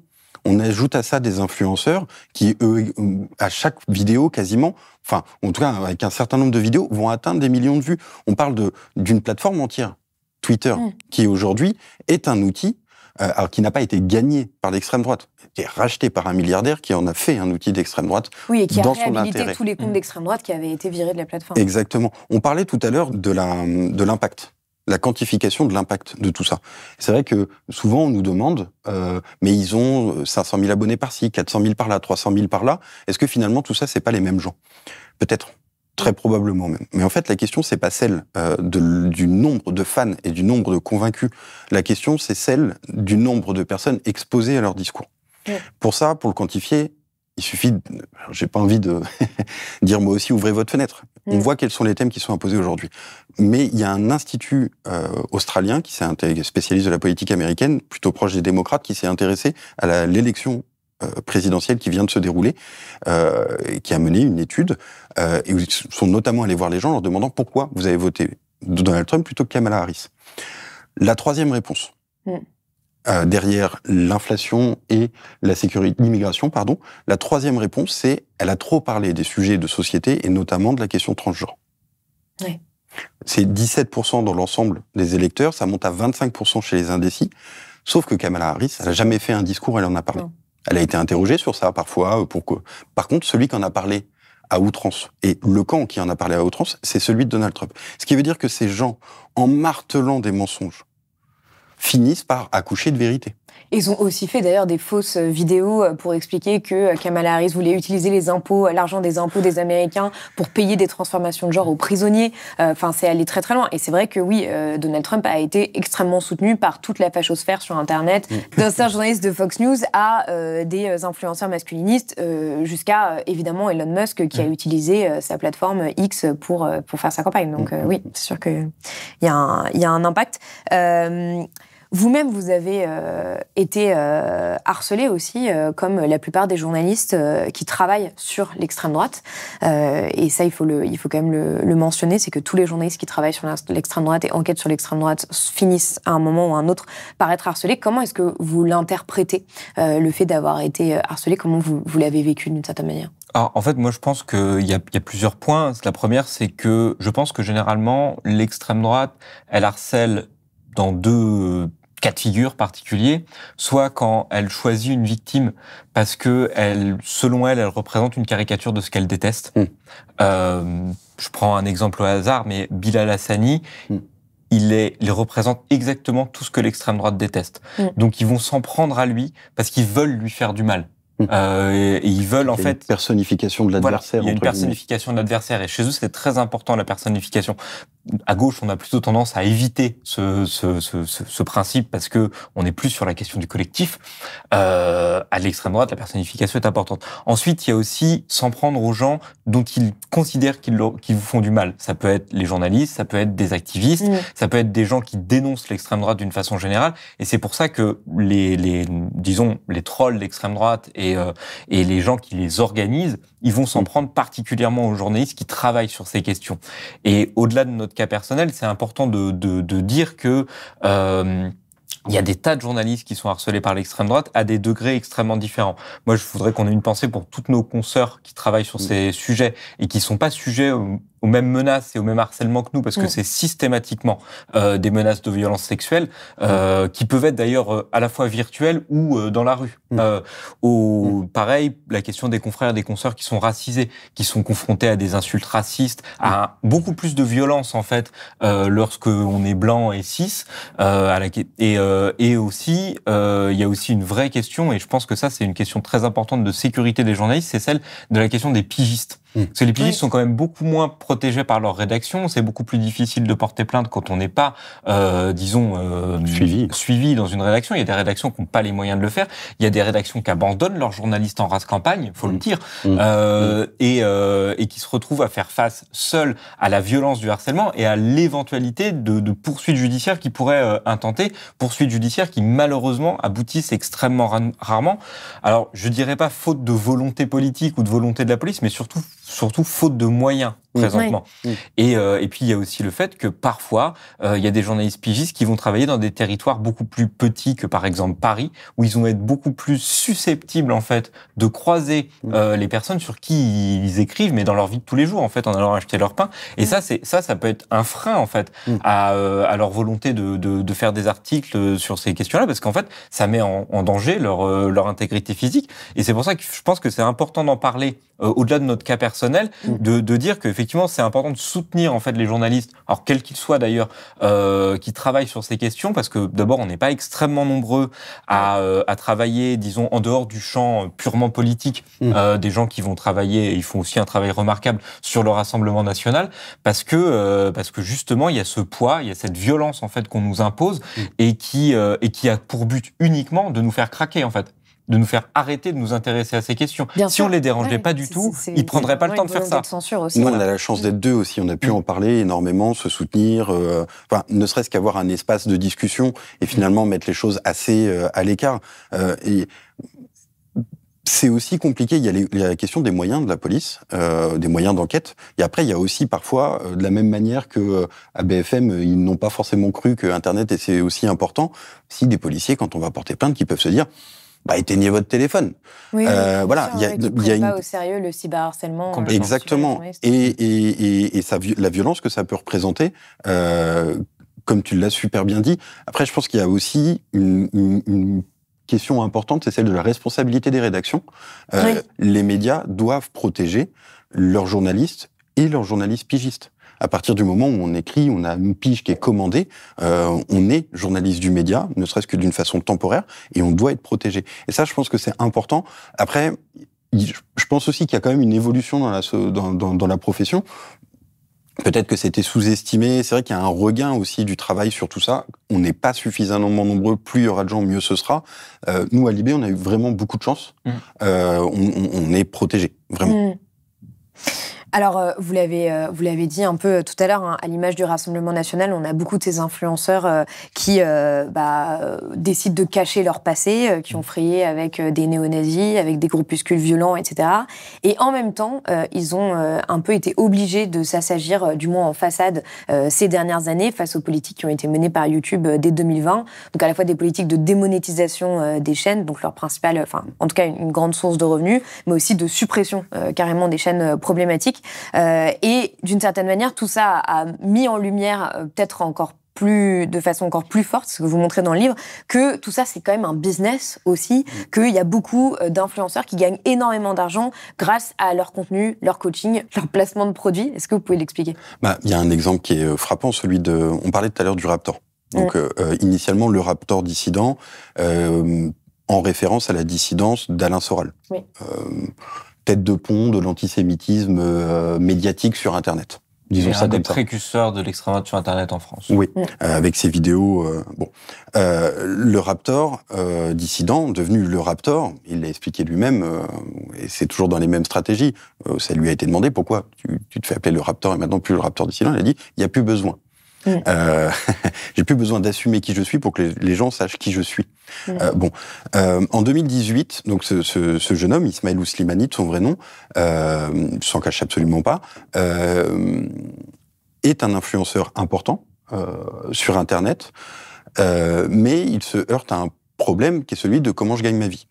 on ajoute à ça des influenceurs qui, eux, à chaque vidéo quasiment, enfin, en tout cas, avec un certain nombre de vidéos, vont atteindre des millions de vues. On parle d'une plateforme entière, Twitter, mm. qui aujourd'hui est un outil euh, alors qui n'a pas été gagné par l'extrême droite, qui est racheté par un milliardaire qui en a fait un outil d'extrême droite. Oui, et qui a réhabilité tous les comptes mm. d'extrême droite qui avaient été virés de la plateforme. Exactement. On parlait tout à l'heure de l'impact la quantification de l'impact de tout ça. C'est vrai que souvent on nous demande, euh, mais ils ont 500 euh, 000 abonnés par-ci, 400 000 par-là, 300 000 par-là. Est-ce que finalement tout ça c'est pas les mêmes gens Peut-être, très probablement même. Mais en fait la question c'est pas celle euh, du nombre de fans et du nombre de convaincus. La question c'est celle du nombre de personnes exposées à leur discours. Pour ça, pour le quantifier, il suffit, j'ai pas envie de dire moi aussi, ouvrez votre fenêtre. On mm. voit quels sont les thèmes qui sont imposés aujourd'hui. Mais il y a un institut euh, australien qui s'est spécialiste de la politique américaine, plutôt proche des démocrates, qui s'est intéressé à l'élection euh, présidentielle qui vient de se dérouler, euh, et qui a mené une étude, et où ils sont notamment allés voir les gens en leur demandant pourquoi vous avez voté Donald Trump plutôt que Kamala Harris. La troisième réponse. Mm. Euh, derrière l'inflation et la sécurité, l'immigration, pardon. La troisième réponse, c'est elle a trop parlé des sujets de société et notamment de la question transgenre. Oui. C'est 17% dans l'ensemble des électeurs, ça monte à 25% chez les indécis. Sauf que Kamala Harris, elle n'a jamais fait un discours, elle en a parlé. Elle a été interrogée sur ça parfois. Euh, par contre, celui qui en a parlé à outrance, et le camp qui en a parlé à outrance, c'est celui de Donald Trump. Ce qui veut dire que ces gens, en martelant des mensonges, finissent par accoucher de vérité. Ils ont aussi fait d'ailleurs des fausses euh, vidéos euh, pour expliquer que euh, Kamala Harris voulait utiliser les impôts, l'argent des impôts des Américains pour payer des transformations de genre aux prisonniers. Enfin, c'est allé très très loin. Et c'est vrai que oui, Donald Trump a été extrêmement soutenu par toute la fachosphère sur Internet, mm. d'un certain journaliste de Fox News à des influenceurs masculinistes, jusqu'à évidemment Elon Musk qui a mm. utilisé sa plateforme X pour, pour faire sa campagne. Donc mm. oui, c'est sûr qu'il y, y, a un impact. Vous-même, vous avez euh, été euh, harcelé aussi, euh, comme la plupart des journalistes qui travaillent sur l'extrême droite. et ça, il faut, le, il faut quand même le, mentionner, c'est que tous les journalistes qui travaillent sur l'extrême droite et enquêtent sur l'extrême droite finissent à un moment ou à un autre par être harcelés. Comment est-ce que vous l'interprétez, le fait d'avoir été harcelé Comment vous, l'avez vécu d'une certaine manière ah, en fait, moi, je pense qu'il y, y, a plusieurs points. La première, c'est que je pense que généralement, l'extrême droite, elle harcèle dans deux cas de figure particulier, soit quand elle choisit une victime parce que elle, selon elle, elle représente une caricature de ce qu'elle déteste. Hmm. Euh, je prends un exemple au hasard, mais Bilal Hassani, hmm. il, est, représente exactement tout ce que l'extrême droite déteste. Hmm. Donc ils vont s'en prendre à lui parce qu'ils veulent lui faire du mal. Euh, et, ils veulent en fait une personnification de l'adversaire. il y a une personnification de l'adversaire et chez eux c'est très important la personnification à gauche, on a plutôt tendance à éviter ce, principe parce que on est plus sur la question du collectif. Euh, à l'extrême droite, la personnification est importante. Ensuite, il y a aussi s'en prendre aux gens dont ils considèrent qu'ils vous font du mal. Ça peut être les journalistes, ça peut être des activistes, ça peut être des gens qui dénoncent l'extrême droite d'une façon générale. Et c'est pour ça que les, les disons les trolls d'extrême droite et euh, les gens qui les organisent ils vont s'en mm. prendre particulièrement aux journalistes qui travaillent sur ces questions. Et au-delà de notre cas personnel, c'est important de, dire que... Euh, il y a des tas de journalistes qui sont harcelés par l'extrême droite à des degrés extrêmement différents. Moi, je voudrais qu'on ait une pensée pour toutes nos consoeurs qui travaillent sur mm. ces sujets et qui sont pas sujets euh, aux mêmes menaces et aux mêmes harcèlements que nous, parce que mm. c'est systématiquement euh, des menaces de violence sexuelle, euh, qui peuvent être d'ailleurs euh, à la fois virtuelles ou dans la rue. Mm. Au, mm. Pareil, la question des confrères et des consoeurs qui sont racisés, qui sont confrontés à des insultes racistes, à beaucoup plus de violence en fait lorsqu'on est blanc et cis. à la, et, et aussi, il y a aussi une vraie question, et je pense que ça c'est une question très importante de sécurité des journalistes, c'est celle de la question des pigistes. Mmh. Parce que les pigistes sont quand même beaucoup moins protégés par leur rédaction. C'est beaucoup plus difficile de porter plainte quand on n'est pas, euh, disons, euh, suivi. dans une rédaction. Il y a des rédactions qui n'ont pas les moyens de le faire. Il y a des rédactions qui abandonnent leurs journalistes en race campagne, faut mmh. le dire, mmh. euh, et, euh, et, qui se retrouvent à faire face seuls à la violence du harcèlement et à l'éventualité de, de, poursuites judiciaires qui pourraient euh, intenter, poursuites judiciaires qui malheureusement aboutissent extrêmement rarement. Alors, je dirais pas faute de volonté politique ou de volonté de la police, mais surtout surtout faute de moyens. Mmh. présentement. Mmh. Mmh. Et, euh, et, puis il y a aussi le fait que parfois euh, il y a des journalistes pigistes qui vont travailler dans des territoires beaucoup plus petits que par exemple Paris, où ils vont être beaucoup plus susceptibles en fait de croiser euh, les personnes sur qui ils écrivent, mais dans leur vie de tous les jours en fait, en allant acheter leur pain. Et ça, c'est ça, ça peut être un frein en fait à, euh, à, leur volonté de, de, de, faire des articles sur ces questions-là, parce qu'en fait, ça met en, en danger leur euh, leur intégrité physique. Et c'est pour ça que je pense que c'est important d'en parler au-delà de notre cas personnel, de, de dire que effectivement, c'est important de soutenir en fait les journalistes, alors quels qu'ils soient d'ailleurs, euh, qui travaillent sur ces questions, parce que d'abord, on n'est pas extrêmement nombreux à, euh, travailler, disons, en dehors du champ euh, purement politique, mmh. des gens qui vont travailler, et ils font aussi un travail remarquable sur le Rassemblement national, parce que parce que justement, il y a ce poids, il y a cette violence en fait qu'on nous impose mmh. et qui et qui a pour but uniquement de nous faire craquer en fait de nous faire arrêter de nous intéresser à ces questions. si on les dérangeait pas du tout, ils prendraient pas le temps de faire ça. De on hein. a la chance d'être deux aussi. On a pu mm. en parler énormément, se soutenir. Euh, enfin, ne serait-ce qu'avoir un espace de discussion et mm. finalement mettre les choses assez euh, à l'écart. Euh, et c'est aussi compliqué. Il y, a la question des moyens de la police, des moyens d'enquête. Et après, il y a aussi parfois, de la même manière que à BFM, ils n'ont pas forcément cru que Internet c'est aussi important. Si des policiers, quand on va porter plainte, qui peuvent se dire bah, éteignez votre téléphone. Oui, euh, voilà, il y a, il y a pas au sérieux le cyberharcèlement. Euh, Exactement. Et, et, et, et ça, la violence que ça peut représenter. Euh, comme tu l'as super bien dit. Après, je pense qu'il y a aussi une, une, question importante, c'est celle de la responsabilité des rédactions. Euh, Les médias doivent protéger leurs journalistes et leurs journalistes pigistes à partir du moment où on écrit, on a une pige qui est commandée, euh, on est journaliste du média, ne serait-ce que d'une façon temporaire, et on doit être protégé. Et ça, je pense que c'est important. Après, je pense aussi qu'il y a quand même une évolution dans la, dans, dans, la profession. Peut-être que c'était sous-estimé. C'est vrai qu'il y a un regain aussi du travail sur tout ça. On n'est pas suffisamment nombreux. Plus il y aura de gens, mieux ce sera. Euh, nous, à Libé, on a eu vraiment beaucoup de chance. Mmh. Euh, on, on, est protégé, vraiment. Mmh. Alors, euh, vous l'avez, euh, vous l'avez dit un peu euh, tout à l'heure, hein, à l'image du Rassemblement national, on a beaucoup de ces influenceurs qui bah, décident de cacher leur passé, qui ont frayé avec des néo-nazis, avec des groupuscules violents, etc. Et en même temps, ils ont un peu été obligés de s'assagir, du moins en façade, ces dernières années, face aux politiques qui ont été menées par YouTube dès 2020. Donc, à la fois des politiques de démonétisation des chaînes, donc leur principale, enfin, en tout cas, une, grande source de revenus, mais aussi de suppression carrément des chaînes problématiques euh, et d'une certaine manière, tout ça a mis en lumière euh, peut-être encore plus, de façon encore plus forte, ce que vous montrez dans le livre, que tout ça c'est quand même un business aussi, mm. qu'il y a beaucoup euh, d'influenceurs qui gagnent énormément d'argent grâce à leur contenu, leur coaching, leur placement de produits. Est-ce que vous pouvez l'expliquer bah, il y a un exemple qui est frappant, celui de. On parlait tout à l'heure du Raptor. Donc, mm. initialement, le Raptor dissident. en référence à la dissidence d'Alain Soral. Oui tête de pont de l'antisémitisme euh, médiatique sur Internet. Disons ça un des précurseurs de l'extrême droite sur Internet en France. Oui, euh, avec ses vidéos. Euh, bon, euh, le Raptor dissident, devenu le Raptor, il l'a expliqué lui-même, et c'est toujours dans les mêmes stratégies. ça lui a été demandé pourquoi tu, tu, te fais appeler le Raptor et maintenant plus le Raptor dissident. Il a dit il n'y a plus besoin. Euh, j'ai plus besoin d'assumer qui je suis pour que les gens sachent qui je suis. Euh, bon, euh, en 2018, donc ce, jeune homme, Ismail Ouslimani, de son vrai nom, s'en cache absolument pas, est un influenceur important sur Internet, mais il se heurte à un problème qui est celui de comment je gagne ma vie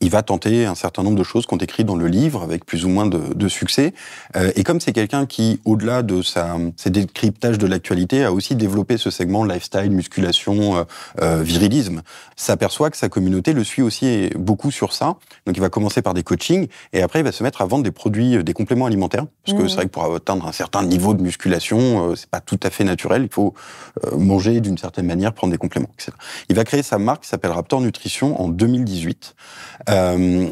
il va tenter un certain nombre de choses qu'on décrit dans le livre avec plus ou moins de, succès. Euh, et comme c'est quelqu'un qui, au-delà de sa, ses décryptages de l'actualité, a aussi développé ce segment lifestyle, musculation, euh, euh, virilisme, s'aperçoit que sa communauté le suit aussi beaucoup sur ça. Donc il va commencer par des coachings et après il va se mettre à vendre des produits, des compléments alimentaires. Parce que mmh. c'est vrai que pour atteindre un certain niveau de musculation, c'est pas tout à fait naturel. Il faut manger d'une certaine manière, prendre des compléments, etc. Il va créer sa marque qui s'appelle Raptor Nutrition en 2018. Euh,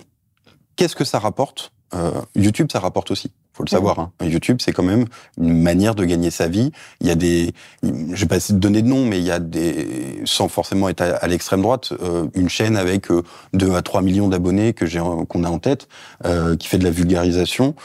qu'est-ce que ça rapporte euh, YouTube, ça rapporte aussi. Faut le savoir. Hein. YouTube, c'est quand même une manière de gagner sa vie. Il y a des, je vais pas essayer de donner de nom, mais il y a des, sans forcément être à, l'extrême droite, euh, une chaîne avec 2 à 3 millions d'abonnés que j'ai, qu'on a en tête, qui fait de la vulgarisation.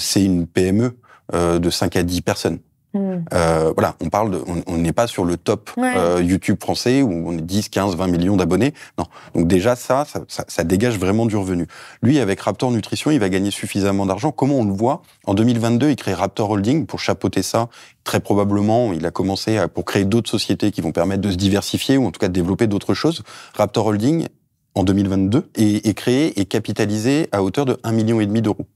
c'est une PME de 5 à 10 personnes. Mm. Euh, voilà, on parle de, on n'est pas sur le top euh, YouTube français où on est 10, 15, 20 millions d'abonnés. Non. Donc déjà ça ça, dégage vraiment du revenu. Lui, avec Raptor Nutrition, il va gagner suffisamment d'argent. Comment on le voit En 2022, il crée Raptor Holding pour chapeauter ça. Très probablement, il a commencé à, pour créer d'autres sociétés qui vont permettre de se diversifier ou en tout cas de développer d'autres choses. Raptor Holding en 2022 est, est créé et capitalisé à hauteur de 1,5 million et demi d'euros.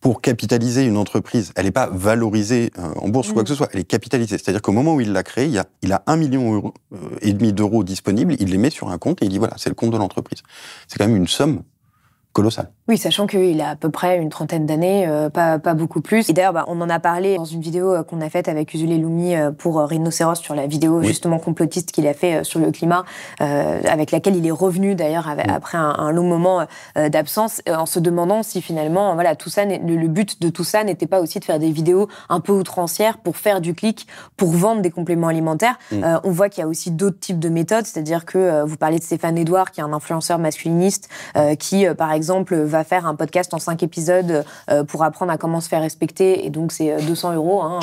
Pour capitaliser une entreprise, elle n'est pas valorisée euh, en bourse ou quoi mm. que ce soit, elle est capitalisée. C'est-à-dire qu'au moment où il l'a créée, il, a, un million euh, et demi d'euros disponibles, il les met sur un compte et il dit voilà, c'est le compte de l'entreprise. C'est quand même une somme colossal. Oui, sachant qu'il a à peu près une trentaine d'années, euh, pas, beaucoup plus. Et d'ailleurs, bah, on en a parlé dans une vidéo euh, qu'on a faite avec Usul Lumi euh, pour Rhinocéros sur la vidéo justement complotiste qu'il a fait sur le climat, avec laquelle il est revenu d'ailleurs après un, long moment d'absence, en se demandant si finalement, voilà, tout ça, le, but de tout ça n'était pas aussi de faire des vidéos un peu outrancières pour faire du clic, pour vendre des compléments alimentaires. Mm. on voit qu'il y a aussi d'autres types de méthodes, c'est-à-dire que vous parlez de Stéphane Edouard, qui est un influenceur masculiniste, qui, par exemple, exemple, va faire un podcast en cinq épisodes euh, pour apprendre à comment se faire respecter, et donc c'est 200 euh, euros à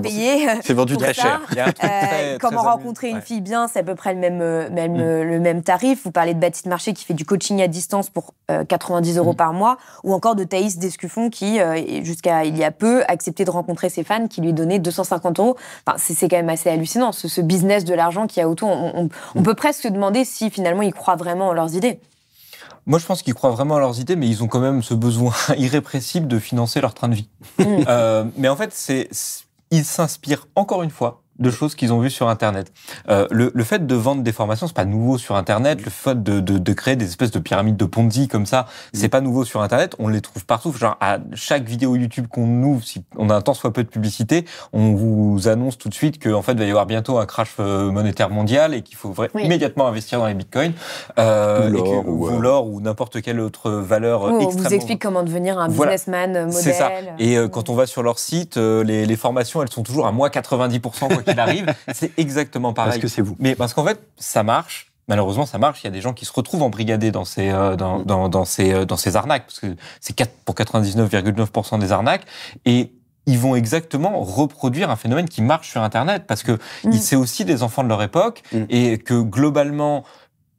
payer. C'est vendu très cher. Euh, comment rencontrer une fille bien, c'est à peu près le même, même mm. le même tarif. Vous parlez de Baptiste Marché qui fait du coaching à distance pour 90 euros mm. par mois, ou encore de Thaïs Descuffon qui, jusqu'à il y a peu, acceptait de rencontrer ses fans qui lui donnaient 250 euros. Enfin, c'est quand même assez hallucinant, ce, business de l'argent qu'il y a autour. On, on peut presque se demander si finalement ils croient vraiment en leurs idées. Moi, je pense qu'ils croient vraiment à leurs idées, mais ils ont quand même ce besoin irrépressible de financer leur train de vie. Mm. Euh, mais en fait, c'est, ils s'inspirent encore une fois de choses qu'ils ont vues sur Internet. Euh, le, fait de vendre des formations, c'est pas nouveau sur Internet. Le fait de, créer des espèces de pyramides de Ponzi comme ça, mm. c'est pas nouveau sur Internet. On les trouve partout. Genre à chaque vidéo YouTube qu'on ouvre, si on a un temps soit peu de publicité, on vous annonce tout de suite qu'en fait il va y avoir bientôt un crash euh, monétaire mondial et qu'il faut immédiatement investir dans les bitcoins euh, ou l'or ou, n'importe quelle autre valeur. Euh, on vous explique comment devenir un businessman modèle. C'est ça. Et quand on va sur leur site, les, formations, elles sont toujours à moins 90 arrive. c'est exactement pareil. Parce que c'est vous. Mais parce qu'en fait, ça marche. Malheureusement, ça marche. Il y a des gens qui se retrouvent embrigadés dans ces, euh, dans, mm. dans, dans, ces, euh, dans ces arnaques, parce que c'est pour 99,9% des arnaques. Et ils vont exactement reproduire un phénomène qui marche sur Internet parce que mm. c'est aussi des enfants de leur époque mm. et que globalement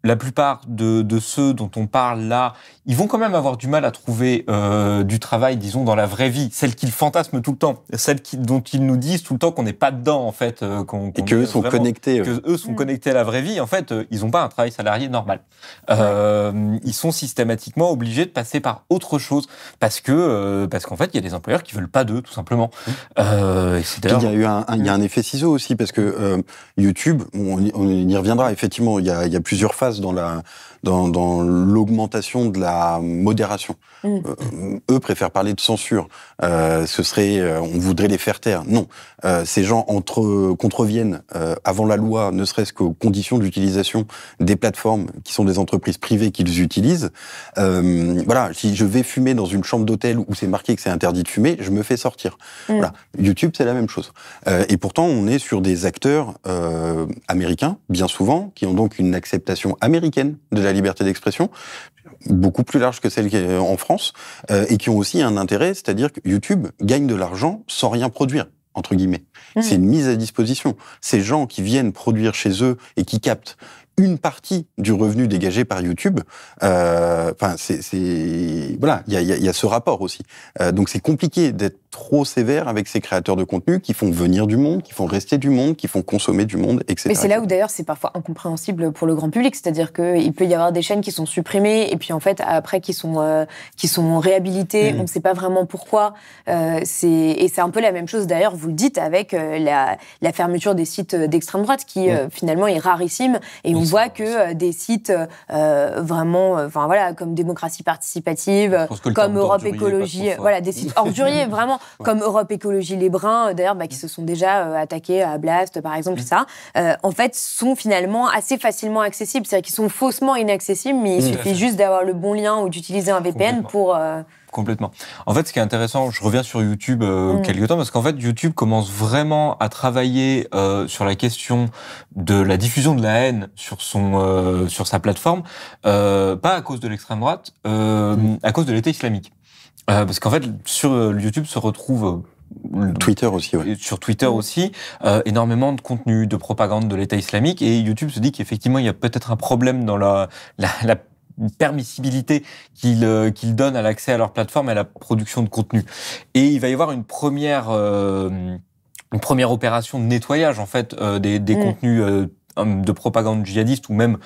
la plupart de, ceux dont on parle là, ils vont quand même avoir du mal à trouver euh, du travail, disons, dans la vraie vie, celle qu'ils fantasment tout le temps, celle dont ils nous disent tout le temps qu'on n'est pas dedans, en fait. Euh, et qu'eux sont connectés. Qu'eux sont mm. connectés à la vraie vie. En fait, euh, ils n'ont pas un travail salarié normal. ils sont systématiquement obligés de passer par autre chose parce que parce qu'en fait, il y a des employeurs qui ne veulent pas d'eux, tout simplement. Mm. il y a eu un, effet ciseau aussi parce que YouTube, on, y reviendra effectivement. Il y a plusieurs phases dans la, dans, l'augmentation de la modération. Mm. Euh, eux préfèrent parler de censure. Euh, ce serait, euh, on voudrait les faire taire. Non, ces gens entre contreviennent avant la loi, ne serait-ce qu'aux conditions d'utilisation des plateformes qui sont des entreprises privées qu'ils utilisent. voilà, si je vais fumer dans une chambre d'hôtel où c'est marqué que c'est interdit de fumer, je me fais sortir. Mm. Voilà, YouTube c'est la même chose. et pourtant, on est sur des acteurs américains, bien souvent, qui ont donc une acceptation américaine de la liberté d'expression, beaucoup plus large que celle en France, euh, et qui ont aussi un intérêt, c'est-à-dire que YouTube gagne de l'argent sans rien produire entre guillemets. Mmh. C'est une mise à disposition. Ces gens qui viennent produire chez eux et qui captent une partie du revenu dégagé par YouTube. Euh, enfin, c'est voilà, il y a, ce rapport aussi. Euh, donc c'est compliqué d'être trop sévère avec ces créateurs de contenu qui font venir du monde, qui font rester du monde, qui font consommer du monde, etc. Mais c'est là où d'ailleurs c'est parfois incompréhensible pour le grand public, c'est-à-dire qu'il peut y avoir des chaînes qui sont supprimées et puis en fait après qui sont, euh, qui sont réhabilitées, mm. on ne sait pas vraiment pourquoi. Euh, et c'est un peu la même chose d'ailleurs, vous le dites, avec euh, la, fermeture des sites d'extrême droite qui mm. finalement est rarissime et on, on voit que des sites vraiment, enfin voilà, comme démocratie participative, comme Europe écologie, voilà, des sites orduriers, vraiment comme Europe Écologie Les Bruns, euh, d'ailleurs, bah, qui se sont déjà euh, attaqués à Blast, par exemple, ça, euh, en fait, sont finalement assez facilement accessibles. C'est-à-dire qu'ils sont faussement inaccessibles, mais il mmh. suffit juste d'avoir le bon lien ou d'utiliser un VPN pour. Complètement. En fait, ce qui est intéressant, je reviens sur YouTube mmh. quelques temps, parce qu'en fait, YouTube commence vraiment à travailler sur la question de la diffusion de la haine sur son sur sa plateforme, pas à cause de l'extrême droite, mmh. à cause de l'État islamique. Euh, parce qu'en fait, sur euh, YouTube se retrouve euh, Twitter aussi, ouais. Sur Twitter aussi, énormément de contenu de propagande de l'État islamique et YouTube se dit qu'effectivement il y a peut-être un problème dans la, la, permissibilité qu'ils donnent à l'accès à leur plateforme et à la production de contenu. Et il va y avoir une première, une première opération de nettoyage en fait des, mm. contenus de propagande djihadiste ou même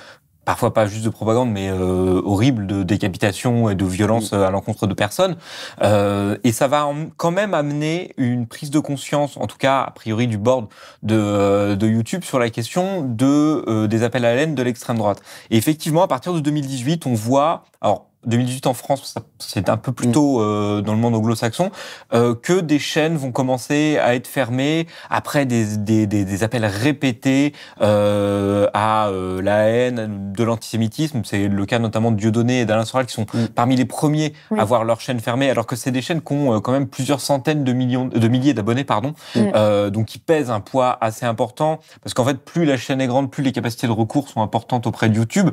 parfois pas juste de propagande, mais euh, horrible de décapitation et de violence mm. à l'encontre de personnes. Euh, et ça va quand même amener une prise de conscience, en tout cas a priori du board de, euh, de YouTube, sur la question de, des appels à l'aide de l'extrême droite. Et effectivement, à partir de 2018, on voit, alors 2018 en France, c'est un peu plus mm. tôt euh, dans le monde anglo-saxon, euh, que des chaînes vont commencer à être fermées après des, des, des, appels répétés euh, à euh, la haine, de l'antisémitisme. C'est le cas notamment de Dieudonné et d'Alain Soral qui sont mm. parmi les premiers à voir leurs chaîne fermées, alors que c'est des chaînes qui ont quand même plusieurs centaines de millions, de milliers d'abonnés, pardon, mm. donc qui pèsent un poids assez important, parce qu'en fait, plus la chaîne est grande, plus les capacités de recours sont importantes auprès de YouTube.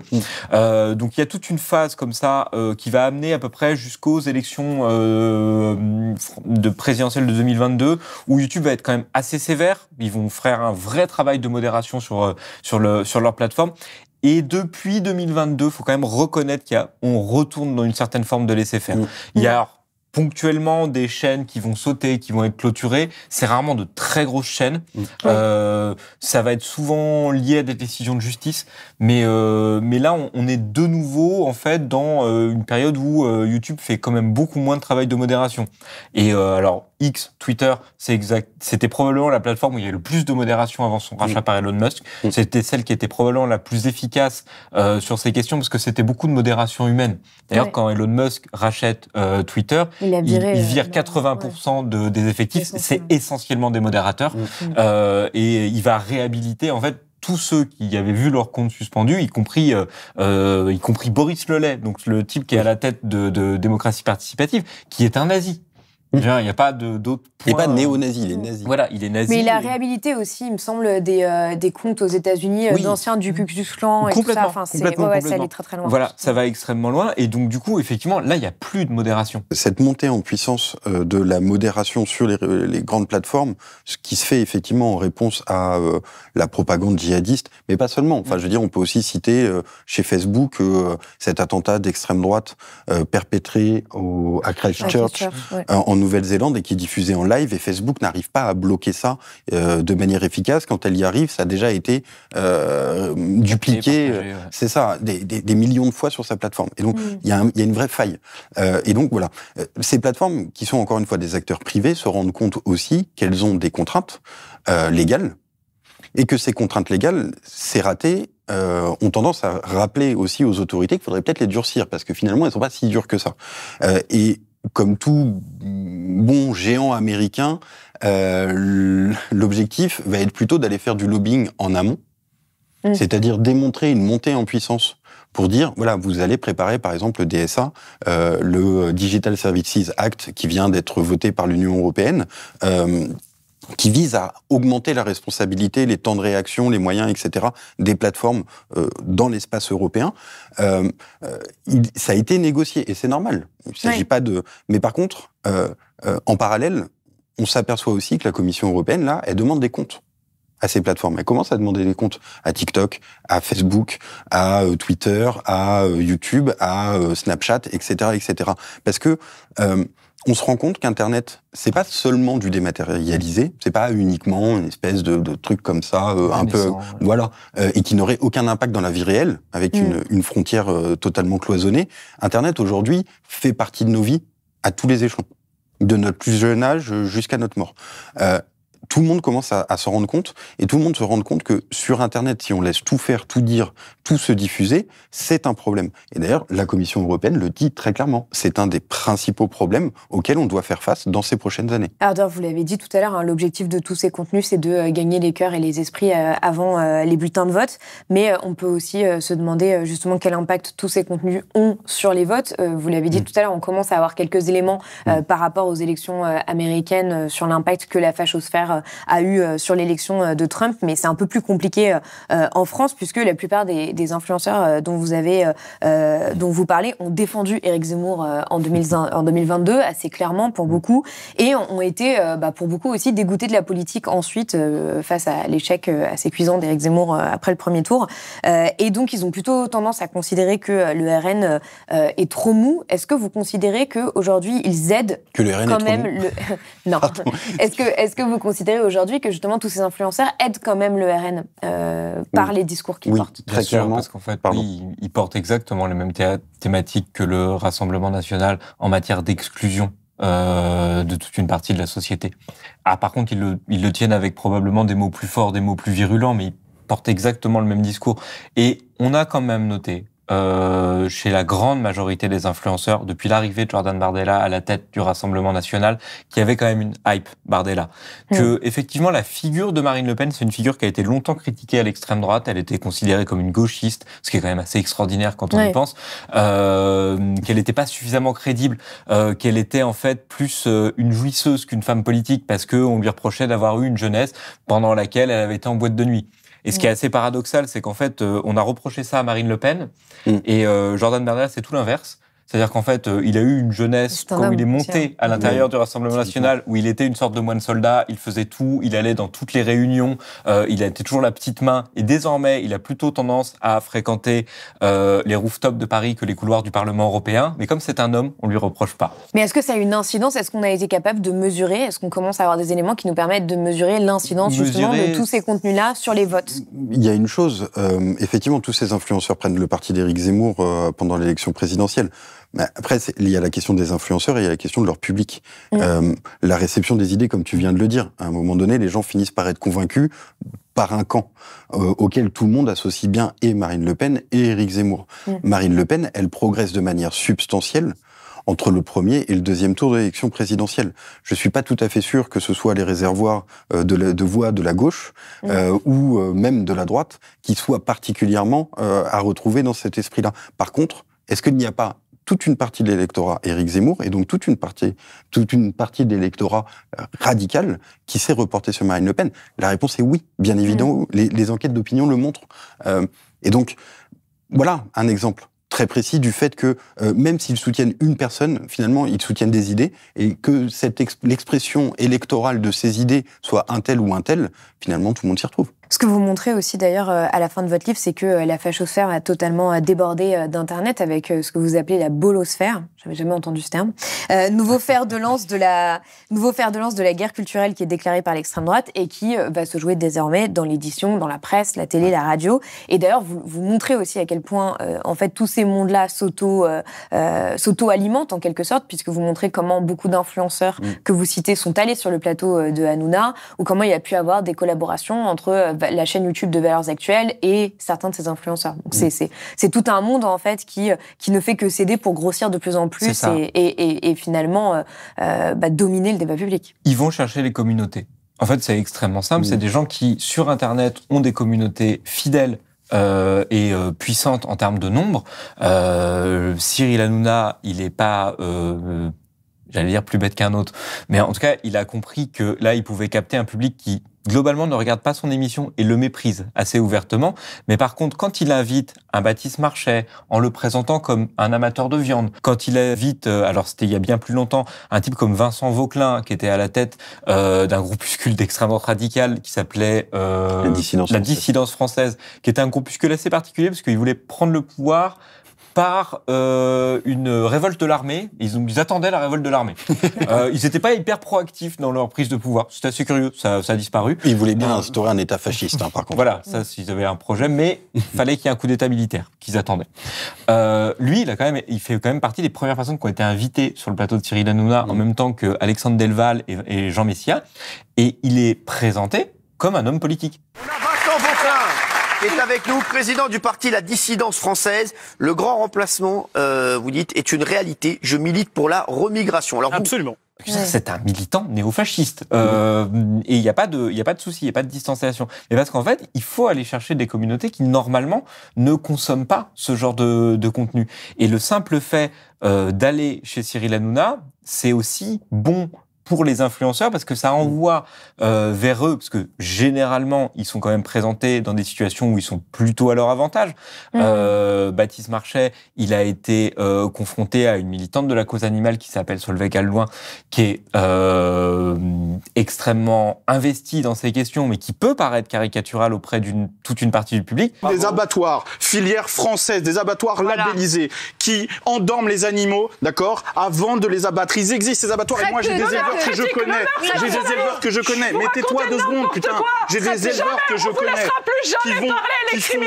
donc il y a toute une phase comme ça euh, qui va amener à peu près jusqu'aux élections euh, de présidentielles de 2022, où YouTube va être quand même assez sévère. Ils vont faire un vrai travail de modération sur, euh, sur, le, sur leur plateforme. Et depuis 2022, faut quand même reconnaître qu'on retourne dans une certaine forme de laisser-faire. Mmh. Il y a mmh ponctuellement des chaînes qui vont sauter, qui vont être clôturées. C'est rarement de très grosses chaînes. Mm. Euh, ça va être souvent lié à des décisions de justice. Mais, euh, mais là, on, on, est de nouveau en fait dans euh, une période où YouTube fait quand même beaucoup moins de travail de modération. Et alors, X, Twitter, c'est C'était probablement la plateforme où il y avait le plus de modération avant son rachat mm. par Elon Musk. Mm. C'était celle qui était probablement la plus efficace euh, sur ces questions parce que c'était beaucoup de modération humaine. D'ailleurs, quand Elon Musk rachète euh, Twitter, il, euh, vire 80% des effectifs. C'est essentiellement des modérateurs mm. et il va réhabiliter en fait tous ceux qui avaient vu leur compte suspendu, y compris, y compris Boris Lelay, donc le type qui est à la tête de, de démocratie participative, qui est un nazi. Il n'y a pas d'autres Il n'est pas néo-nazi, il est euh, nazi. Voilà, il est nazi. Mais il a réhabilité aussi, il me semble, des, euh, des comptes aux États-Unis euh, d'anciens du Ku Klux Klan et tout ça. complètement, complètement. ça très très loin. Voilà, ça va extrêmement loin. Et donc, du coup, effectivement, là, il n'y a plus de modération. Cette montée en puissance de la modération sur les, grandes plateformes, ce qui se fait effectivement en réponse à la propagande djihadiste, mais pas seulement. Enfin, je veux dire, on peut aussi citer chez Facebook cet attentat d'extrême droite perpétré au, à Christchurch en Nouvelle-Zélande et qui est diffusée en live. Et Facebook n'arrive pas à bloquer ça euh, de manière efficace. Quand elle y arrive, ça a déjà été euh, dupliqué, euh, c'est ça, des, millions de fois sur sa plateforme. Et donc, mm. il y, a une vraie faille. et donc, voilà. Ces plateformes, qui sont encore une fois des acteurs privés, se rendent compte aussi qu'elles ont des contraintes légales et que ces contraintes légales, c'est raté ont tendance à rappeler aussi aux autorités qu'il faudrait peut-être les durcir, parce que finalement, elles sont pas si dures que ça. et comme tout bon géant américain, euh, l'objectif va être plutôt d'aller faire du lobbying en amont, mm. c'est-à-dire démontrer une montée en puissance pour dire, voilà, vous allez préparer par exemple le DSA, euh, le Digital Services Act qui vient d'être voté par l'Union européenne, euh, qui vise à augmenter la responsabilité, les temps de réaction, les moyens, etc., des plateformes euh, dans l'espace européen. Euh, euh, ça a été négocié, et c'est normal. Il s'agit pas de... Mais par contre, en parallèle, on s'aperçoit aussi que la Commission européenne, là, elle demande des comptes à ces plateformes. Elle commence à demander des comptes à TikTok, à Facebook, à Twitter, à YouTube, à Snapchat, etc., etc. Parce que on se rend compte qu'Internet, c'est pas seulement du dématérialisé, c'est pas uniquement une espèce de, truc comme ça, euh, un peu, voilà, euh, et qui n'aurait aucun impact dans la vie réelle, avec mm. une, frontière euh, totalement cloisonnée. Internet aujourd'hui fait partie de nos vies à tous les échelons, de notre plus jeune âge jusqu'à notre mort tout le monde commence à, à s'en rendre compte, et tout le monde se rend compte que sur Internet, si on laisse tout faire, tout dire, tout se diffuser, c'est un problème. Et d'ailleurs, la Commission européenne le dit très clairement. C'est un des principaux problèmes auxquels on doit faire face dans ces prochaines années. Alors, vous l'avez dit tout à l'heure, hein, l'objectif de tous ces contenus, c'est de euh, gagner les cœurs et les esprits euh, avant euh, les bulletins de vote. Mais on peut aussi se demander justement quel impact tous ces contenus ont sur les votes. vous l'avez dit mm. tout à l'heure, on commence à avoir quelques éléments mm. par rapport aux élections américaines sur l'impact que la fachosphère euh, a eu euh, sur l'élection euh, de Trump, mais c'est un peu plus compliqué en France puisque la plupart des, influenceurs dont vous avez, dont vous parlez, ont défendu Éric Zemmour en, 2022 assez clairement pour beaucoup et ont été bah, pour beaucoup aussi dégoûtés de la politique ensuite face à l'échec assez cuisant d'Éric Zemmour après le premier tour. et donc ils ont plutôt tendance à considérer que le RN est trop mou. Est-ce que vous considérez que aujourd'hui ils aident quand même le non. Est-ce que est-ce que vous considérez aujourd'hui que justement tous ces influenceurs aident quand même le RN euh, par les discours qu'ils portent. Très sûr, parce qu'en fait, oui, ils portent exactement les mêmes thématiques que le Rassemblement national en matière d'exclusion euh, de toute une partie de la société. Ah, par contre, le, ils le tiennent avec probablement des mots plus forts, des mots plus virulents, mais ils portent exactement le même discours. Et on a quand même noté euh, chez la grande majorité des influenceurs depuis l'arrivée de Jordan Bardella à la tête du Rassemblement national, qui avait quand même une hype Bardella. Que effectivement la figure de Marine Le Pen, c'est une figure qui a été longtemps critiquée à l'extrême droite. Elle était considérée comme une gauchiste, ce qui est quand même assez extraordinaire quand on y pense. Euh, qu'elle n'était pas suffisamment crédible, euh, qu'elle était en fait plus une jouisseuse qu'une femme politique parce que on lui reprochait d'avoir eu une jeunesse pendant laquelle elle avait été en boîte de nuit. Et ce qui est assez paradoxal, c'est qu'en fait, euh, on a reproché ça à Marine Le Pen, mm. et euh, Jordan Bardella, c'est tout l'inverse. C'est-à-dire qu'en fait, euh, il a eu une jeunesse quand il est monté hein. à l'intérieur du Rassemblement national, où il était une sorte de moine soldat, il faisait tout, il allait dans toutes les réunions, euh, il était toujours la petite main, et désormais, il a plutôt tendance à fréquenter euh, les rooftops de Paris que les couloirs du Parlement européen. Mais comme c'est un homme, on lui reproche pas. Mais est-ce que ça a une incidence Est-ce qu'on a été capable de mesurer Est-ce qu'on commence à avoir des éléments qui nous permettent de mesurer l'incidence justement de tous ces contenus-là sur les votes Il y a une chose, euh, effectivement, tous ces influenceurs prennent le parti d'Éric Zemmour pendant l'élection présidentielle. Bah, après, il y a la question des influenceurs et il y a la question de leur public. Mm. Euh, la réception des idées, comme tu viens de le dire, à un moment donné, les gens finissent par être convaincus par un camp euh, auquel tout le monde associe bien et Marine Le Pen et Éric Zemmour. Mm. Marine Le Pen, elle progresse de manière substantielle entre le premier et le deuxième tour de l'élection présidentielle. Je suis pas tout à fait sûr que ce soit les réservoirs euh, de, voix de la gauche mm. ou même de la droite qui soient particulièrement à retrouver dans cet esprit-là. Par contre, est-ce qu'il n'y a pas toute une partie de l'électorat Éric Zemmour et donc toute une partie, toute une partie de l'électorat euh, radical qui s'est reporté sur Marine Le Pen La réponse est oui, bien mm. évidemment. Les, enquêtes d'opinion le montrent. Euh, et donc, voilà un exemple très précis du fait que euh, même s'ils soutiennent une personne, finalement, ils soutiennent des idées et que cette l'expression électorale de ces idées soit un tel ou un tel, finalement, tout le monde s'y retrouve. Ce que vous montrez aussi d'ailleurs euh, à la fin de votre livre, c'est que euh, la fachosphère a totalement euh, débordé d'Internet avec ce que vous appelez la bolosphère. J'avais jamais entendu ce terme. Euh, nouveau fer de lance de la nouveau fer de lance de la guerre culturelle qui est déclarée par l'extrême droite et qui va se jouer désormais dans l'édition, dans la presse, la télé, la radio. Et d'ailleurs, vous, vous montrez aussi à quel point en fait tous ces mondes-là s'auto euh, s'auto alimentent en quelque sorte, puisque vous montrez comment beaucoup d'influenceurs mm. que vous citez sont allés sur le plateau de Hanouna ou comment il y a pu avoir des collaborations entre la chaîne YouTube de Valeurs Actuelles et certains de ses influenceurs. Mm. c'est, tout un monde en fait qui, qui ne fait que céder pour grossir de plus en plus et, finalement euh, euh, bah, dominer le débat public. Ils vont chercher les communautés. En fait, c'est extrêmement simple. Mm. C'est des gens qui, sur Internet, ont des communautés fidèles euh, et puissantes en termes de nombre. Cyril Hanouna, il n'est pas j'allais dire plus bête qu'un autre. Mais en tout cas, il a compris que là, il pouvait capter un public qui globalement ne regarde pas son émission et le méprise assez ouvertement. Mais par contre, quand il invite un Baptiste Marchais en le présentant comme un amateur de viande, quand il invite, euh, alors c'était il y a bien plus longtemps, un type comme Vincent Vauquelin qui était à la tête euh, d'un groupuscule d'extrême droite radicale qui s'appelait euh, dissidence, la dissidence française, qui était un groupuscule assez particulier parce qu'il voulait prendre le pouvoir par euh, une révolte de l'armée. Ils, attendaient la révolte de l'armée. Euh, ils n'étaient pas hyper proactifs dans leur prise de pouvoir. C'est assez curieux, ça, ça, a disparu. Ils voulaient bien euh, instaurer un État fasciste, hein, par contre. Voilà, ça, ils avaient un projet, mais il fallait qu'il y ait un coup d'État militaire qu'ils attendaient. lui, il, a quand même, il fait quand même partie des premières personnes qui ont été invitées sur le plateau de Cyril Hanouna en mm. même temps que Alexandre Delval et, et Jean Messia. Et il est présenté comme un homme politique est avec nous, président du parti La Dissidence Française. Le grand remplacement, euh, vous dites, est une réalité. Je milite pour la remigration. Alors C'est un militant néofasciste. Euh, et il n'y a pas de, il a pas de souci, il n'y a pas de distanciation. Mais parce qu'en fait, il faut aller chercher des communautés qui normalement ne consomment pas ce genre de, contenu. Et le simple fait euh, d'aller chez Cyril Hanouna, c'est aussi bon pour les influenceurs parce que ça mm. envoie euh, vers eux, parce que généralement, ils sont quand même présentés dans des situations où ils sont plutôt à leur avantage. Mm. Euh, Baptiste Marchais, il a été euh, confronté à une militante de la cause animale qui s'appelle Solveig Allouin, qui est extrêmement investie dans ces questions, mais qui peut paraître caricaturale auprès d'une toute une partie du public. Des abattoirs, filière française, des abattoirs labellisés, qui endorment les animaux, d'accord, avant de les abattre. Ils existent, ces abattoirs, et moi j'ai des je connais. J'ai des éleveurs que je connais. Mais tais-toi deux secondes, putain. J'ai des éleveurs que je connais. Qui vont, jamais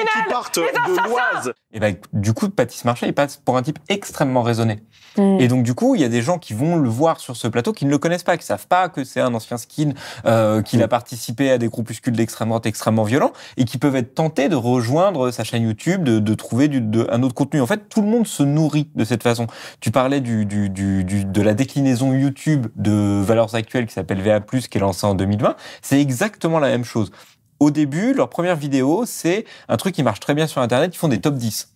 parler les partent de l'Oise. Et eh ben, du coup, Patrice Marchais, il passe pour un type extrêmement raisonné. Et donc, du coup, il y a des gens qui vont le voir sur ce plateau qui ne le connaissent pas, qui savent pas que c'est un ancien skin, euh, qu'il a participé à des groupuscules d'extrême droite extrêmement violents et qui peuvent être tentés de rejoindre sa chaîne YouTube, de, trouver un autre contenu. En fait, tout le monde se nourrit de cette façon. Tu parlais du, du, du, de la déclinaison YouTube de Valeurs Actuelles qui s'appelle VA+, qui est lancé en 2020, c'est exactement la même chose. Au début, leur première vidéo, c'est un truc qui marche très bien sur Internet, ils font des top 10.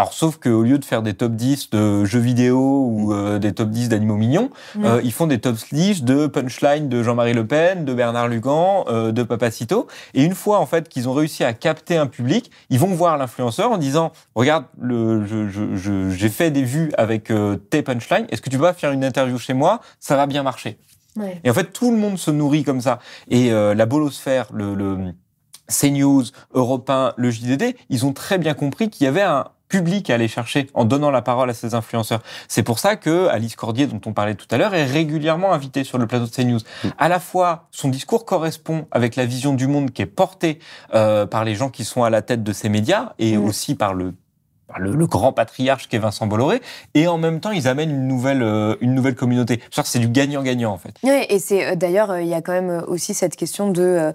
Alors, sauf qu'au lieu de faire des top 10 de jeux vidéo ou mm. euh, des top 10 d'animaux mignons, mm. euh, ils font des top 10 de punchline de Jean-Marie Le Pen, de Bernard Lugan, euh, de Papacito. Et une fois, en fait, qu'ils ont réussi à capter un public, ils vont voir l'influenceur en disant Regarde, le, j'ai fait des vues avec tes punchlines, est-ce que tu vas faire une interview chez moi Ça va bien marcher. Et en fait, tout le monde se nourrit comme ça. Et la bolosphère, le. le CNews, Europe 1, le JDD, ils ont très bien compris qu'il y avait un, public à aller chercher en donnant la parole à ses influenceurs. C'est pour ça que Alice Cordier, dont on parlait tout à l'heure, est régulièrement invitée sur le plateau de CNews. News. Mm. À la fois, son discours correspond avec la vision du monde qui est portée euh, par les gens qui sont à la tête de ces médias et mm. aussi par le bah, le, grand patriarche qui est Vincent Bolloré, et en même temps, ils amènent une nouvelle, euh, une nouvelle communauté. C'est du gagnant-gagnant, en fait. et c'est euh, d'ailleurs, euh, il y a quand même aussi cette question de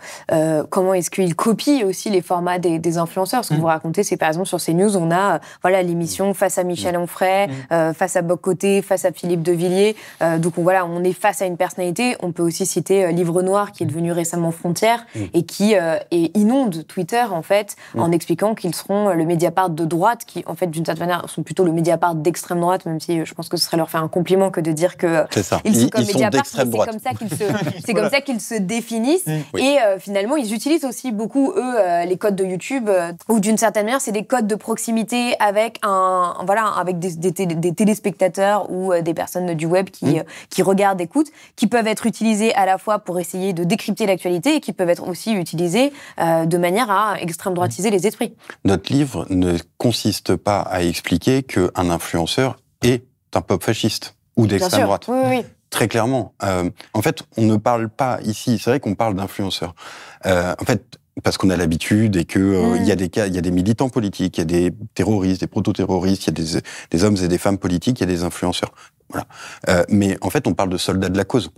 comment est-ce qu'ils copient aussi les formats des, influenceurs. Ce que mm. vous racontez, c'est par exemple sur CNews, on a voilà l'émission mm. face à Michel mm. Onfray, face à Bocoté, face à Philippe Devilliers. donc voilà, on est face à une personnalité. On peut aussi citer Livre Noir, qui est devenu récemment Frontière, et qui inonde Twitter, en fait, en expliquant qu'ils seront le Mediapart de droite qui en fait, d'une certaine manière, sont plutôt le médiapart d'extrême droite, même si euh, je pense que ce serait leur faire un compliment que de dire que euh, ils sont comme Mediapart, c'est comme ça qu'ils se, c'est comme ça qu'ils se définissent. Mm. Et euh, finalement, ils utilisent aussi beaucoup eux les codes de YouTube, ou d'une certaine manière, c'est des codes de proximité avec un, voilà, avec des, téléspectateurs ou des personnes du web qui mm. qui regardent, écoutent, qui peuvent être utilisés à la fois pour essayer de décrypter l'actualité et qui peuvent être aussi utilisés de manière à extrême droitiser mm. les esprits. Notre livre ne consiste pas à expliquer qu'un influenceur est un pop fasciste ou d'extrême droite. Très clairement. Euh, en fait, on ne parle pas ici. C'est vrai qu'on parle d'influenceurs. Euh, en fait, parce qu'on a l'habitude et que euh, mm. il y a des cas, il y a des militants politiques, il y a des terroristes, des proto-terroristes, il y a des, des, hommes et des femmes politiques, il y a des influenceurs. Voilà. mais en fait, on parle de soldats de la cause.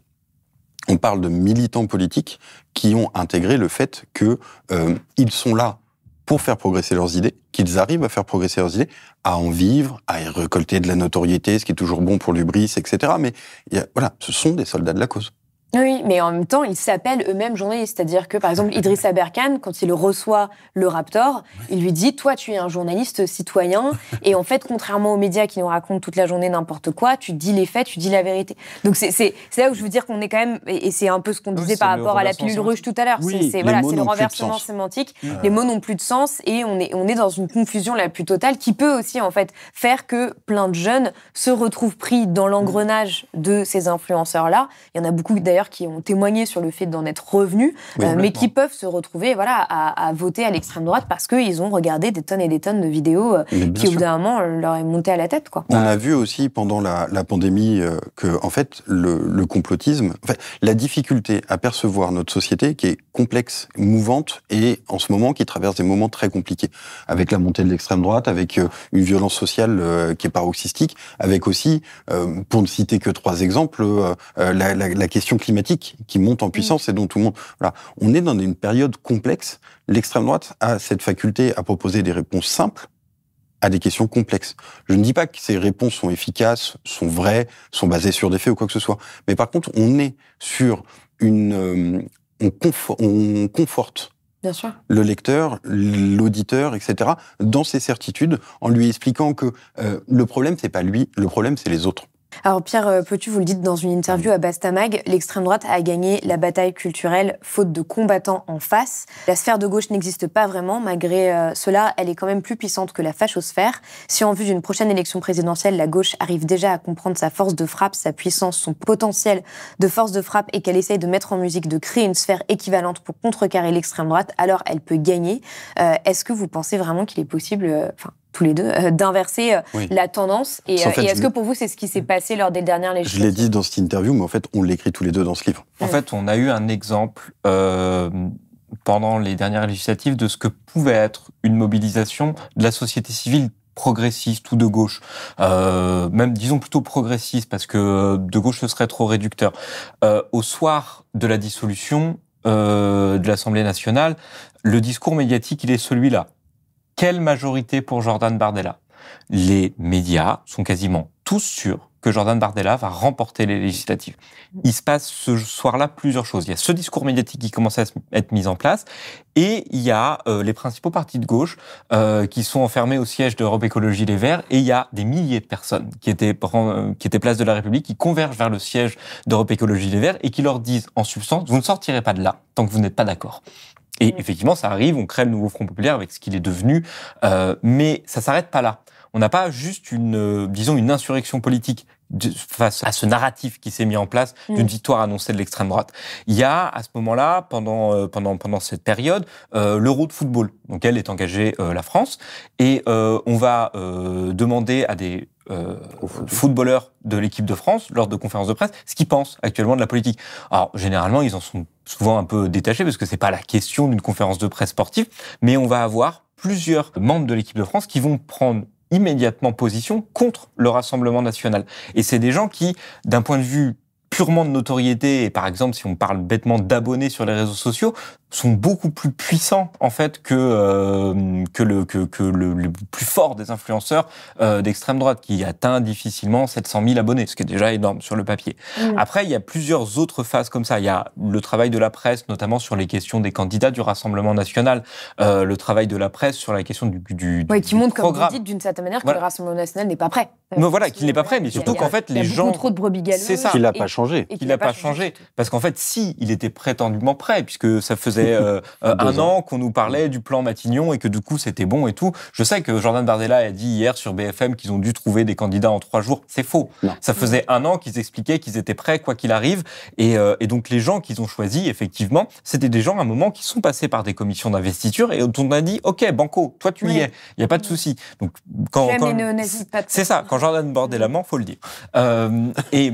On parle de militants politiques qui ont intégré le fait que ils sont là pour faire progresser leurs idées, qu'ils arrivent à faire progresser leurs idées, à en vivre, à y récolter de la notoriété, ce qui est toujours bon pour l'ubris, etc. Mais voilà, ce sont des soldats de la cause. Oui, mais en même temps, ils s'appellent eux-mêmes journalistes. C'est-à-dire que, par exemple, Idrissa Berkane, quand il reçoit le Raptor, il lui dit Toi, tu es un journaliste citoyen. Et en fait, contrairement aux médias qui nous racontent toute la journée n'importe quoi, tu dis les faits, tu dis la vérité. Donc, c'est là où je veux dire qu'on est quand même. Et c'est un peu ce qu'on disait par rapport à la pilule rouge tout à l'heure. c'est voilà, le renversement sémantique. Les mots n'ont plus de sens et on est, on est dans une confusion la plus totale qui peut aussi, en fait, faire que plein de jeunes se retrouvent pris dans l'engrenage de ces influenceurs-là. Il y en a beaucoup, d'ailleurs, qui ont témoigné sur le fait d'en être revenus, euh, mais qui peuvent se retrouver voilà, à, voter à l'extrême droite parce qu'ils ont regardé des tonnes et des tonnes de vidéos euh, qui, au bout d'un moment, leur est monté à la tête. Quoi. On a vu aussi pendant la, pandémie euh, que, en fait, le, complotisme, la difficulté à percevoir notre société qui est complexe, mouvante et en ce moment qui traverse des moments très compliqués, avec la montée de l'extrême droite, avec une violence sociale qui est paroxystique, avec aussi, pour ne citer que trois exemples, la, la question climatique climatique qui monte en mm. puissance et dont tout le monde. Voilà. On est dans une période complexe. L'extrême droite a cette faculté à proposer des réponses simples à des questions complexes. Je ne dis pas que ces réponses sont efficaces, sont vraies, sont basées sur des faits ou quoi que ce soit. Mais par contre, on est sur une, euh, on, conforte Bien sûr. le lecteur, l'auditeur, etc., dans ses certitudes, en lui expliquant que euh, le problème, c'est pas lui, le problème, c'est les autres. Alors Pierre euh, peux-tu vous le dites dans une interview à Bastamag, l'extrême droite a gagné la bataille culturelle faute de combattants en face. La sphère de gauche n'existe pas vraiment, malgré euh, cela, elle est quand même plus puissante que la fachosphère. Si en vue d'une prochaine élection présidentielle, la gauche arrive déjà à comprendre sa force de frappe, sa puissance, son potentiel de force de frappe et qu'elle essaye de mettre en musique, de créer une sphère équivalente pour contrecarrer l'extrême droite, alors elle peut gagner. Euh, est-ce que vous pensez vraiment qu'il est possible, enfin, tous les deux, euh, d'inverser euh, la tendance. Et, euh, est-ce que pour vous, c'est ce qui s'est mm. passé lors des dernières législatives Je l'ai dit dans cette interview, mais en fait, on l'écrit tous les deux dans ce livre. En fait, on a eu un exemple pendant les dernières législatives de ce que pouvait être une mobilisation de la société civile progressiste ou de gauche, même disons plutôt progressiste parce que de gauche ce serait trop réducteur. au soir de la dissolution de l'Assemblée nationale, le discours médiatique il est celui-là quelle majorité pour Jordan Bardella Les médias sont quasiment tous sûrs que Jordan Bardella va remporter les législatives. Il se passe ce soir-là plusieurs choses. Il y a ce discours médiatique qui commence à être mis en place et il y a euh, les principaux partis de gauche euh, qui sont enfermés au siège d'Europe Écologie Les Verts et il y a des milliers de personnes qui étaient, qui étaient place de la République qui convergent vers le siège d'Europe Écologie Les Verts et qui leur disent en substance, vous ne sortirez pas de là tant que vous n'êtes pas d'accord. Et effectivement, ça arrive, on crée le nouveau Front populaire avec ce qu'il est devenu, euh, mais ça s'arrête pas là. On n'a pas juste une, euh, disons, une insurrection politique face à ce narratif qui s'est mis en place mm. d'une victoire annoncée de l'extrême droite. Il y a à ce moment-là, pendant euh, pendant pendant cette période, euh, l'Euro de football, donc elle est engagée euh, la France, et on va demander à des euh, footballeurs de l'équipe de France lors de conférences de presse ce qu'ils pensent actuellement de la politique. Alors généralement, ils en sont souvent un peu détachés parce que c'est pas la question d'une conférence de presse sportive, mais on va avoir plusieurs membres de l'équipe de France qui vont prendre immédiatement position contre le Rassemblement national. Et c'est des gens qui, d'un point de vue purement de notoriété, et par exemple si on parle bêtement d'abonnés sur les réseaux sociaux, sont beaucoup plus puissants en fait que euh, que le que, le, plus fort des influenceurs euh, d'extrême droite qui atteint difficilement 700 000 abonnés, ce qui est déjà énorme sur le papier. Après, il y a plusieurs autres phases comme ça. Il y a le travail de la presse, notamment sur les questions des candidats du Rassemblement national, euh, le travail de la presse sur la question du du, qui montre comme vous d'une certaine manière que le Rassemblement national n'est pas prêt. Mais voilà, qu'il n'est pas prêt, mais surtout qu'en fait les y a gens trop de brebis C'est ça. Qu'il n'a pas changé. il n'a pas changé parce qu'en fait, si il était prétendument prêt, puisque ça faisait faisait euh, un an qu'on nous parlait du plan Matignon et que du coup c'était bon et tout. Je sais que Jordan Bardella a dit hier sur BFM qu'ils ont dû trouver des candidats en trois jours. C'est faux. Ça faisait un an qu'ils expliquaient qu'ils étaient prêts quoi qu'il arrive. Euh, et, donc les gens qu'ils ont choisis, effectivement, c'était des gens à un moment qui sont passés par des commissions d'investiture et on a dit OK, Banco, toi tu y es, il n'y a pas de souci. Donc quand, c'est ça, quand Jordan Bardella ment, faut le dire. Euh, et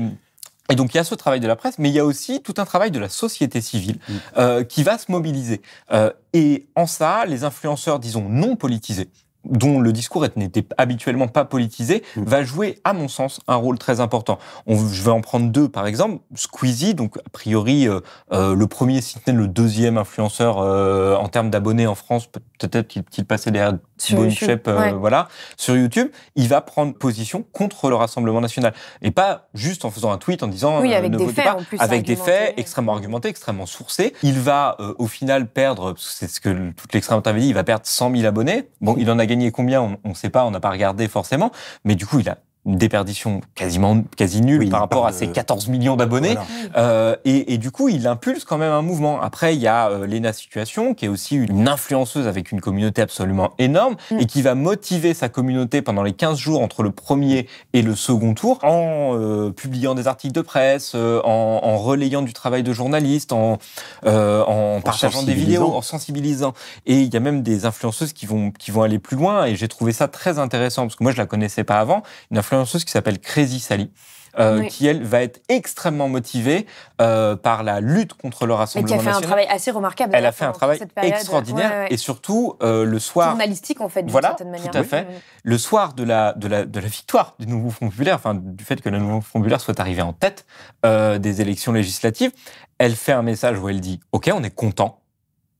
et donc il y a ce travail de la presse, mais il y a aussi tout un travail de la société civile mm. euh, qui va se mobiliser. Euh, et en ça, les influenceurs, disons, non politisés, dont le discours n'était habituellement pas politisé, mm. va jouer, à mon sens, un rôle très important. je vais en prendre deux, par exemple. Squeezie, donc a priori euh, euh, le premier, si ce n'est le deuxième influenceur euh, en termes d'abonnés en France, peut-être qu'il passait derrière Bonne Shep, voilà, sur YouTube, il va prendre position contre le Rassemblement National. Et pas juste en faisant un tweet en disant avec des faits, avec des faits extrêmement argumentés, extrêmement sourcés. Il va au final perdre, c'est ce que toute l'extrême droite dit, il va perdre 100 000 abonnés. Bon, il en a combien, on ne sait pas, on n'a pas regardé forcément. Mais du coup, il a une déperdition quasiment quasi nulle par rapport à ses 14 millions d'abonnés. Euh, et, du coup, il impulse quand même un mouvement. Après, il y a euh, Lena Situation, qui est aussi une influenceuse avec une communauté absolument énorme mm. et qui va motiver sa communauté pendant les 15 jours entre le premier et le second tour en euh, publiant des articles de presse, en, relayant du travail de journaliste, en, en partageant des vidéos, en sensibilisant. Et il y a même des influenceuses qui vont, qui vont aller plus loin. Et j'ai trouvé ça très intéressant parce que moi, je la connaissais pas avant. Une qui s'appelle Crazy Sally. Euh, qui, elle, va être extrêmement motivée euh, par la lutte contre le Rassemblement national. Elle a fait un travail assez remarquable. Elle a fait un travail extraordinaire. Et surtout, euh, le soir... Journalistique, en fait, d'une certaine manière. tout à fait. Le soir de la, de la, de la victoire du Nouveau Front Populaire, enfin, du fait que le Nouveau Front Populaire soit arrivé en tête des élections législatives, elle fait un message où elle dit « Ok, on est content,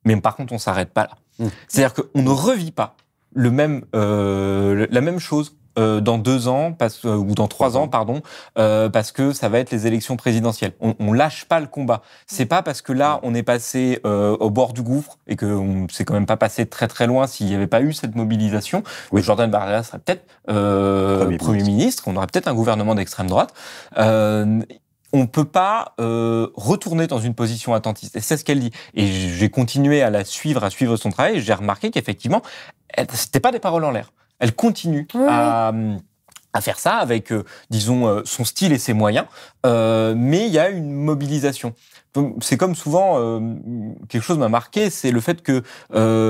mais par contre, on s'arrête pas là. Mmh. C'est-à-dire qu'on ne revit pas le même, la même chose euh, dans deux ans, parce, euh, ou dans trois ans, pardon, euh, parce que ça va être les élections présidentielles. On, on lâche pas le combat. C'est pas parce que là, on est passé euh, au bord du gouffre et que on s'est quand même pas passé très très loin s'il n'y avait pas eu cette mobilisation. Oui. Jordan Bardella serait peut-être premier, premier, ministre. on aurait peut-être un gouvernement d'extrême droite on peut pas euh, retourner dans une position attentiste. Et c'est ce qu'elle dit. Et j'ai continué à la suivre, à suivre son travail, et j'ai remarqué qu'effectivement, c'était pas des paroles en l'air. Elle continue à, faire ça avec, euh, disons, euh, son style et ses moyens. Euh, mais il y a une mobilisation. C'est comme souvent, quelque chose m'a marqué, c'est le fait que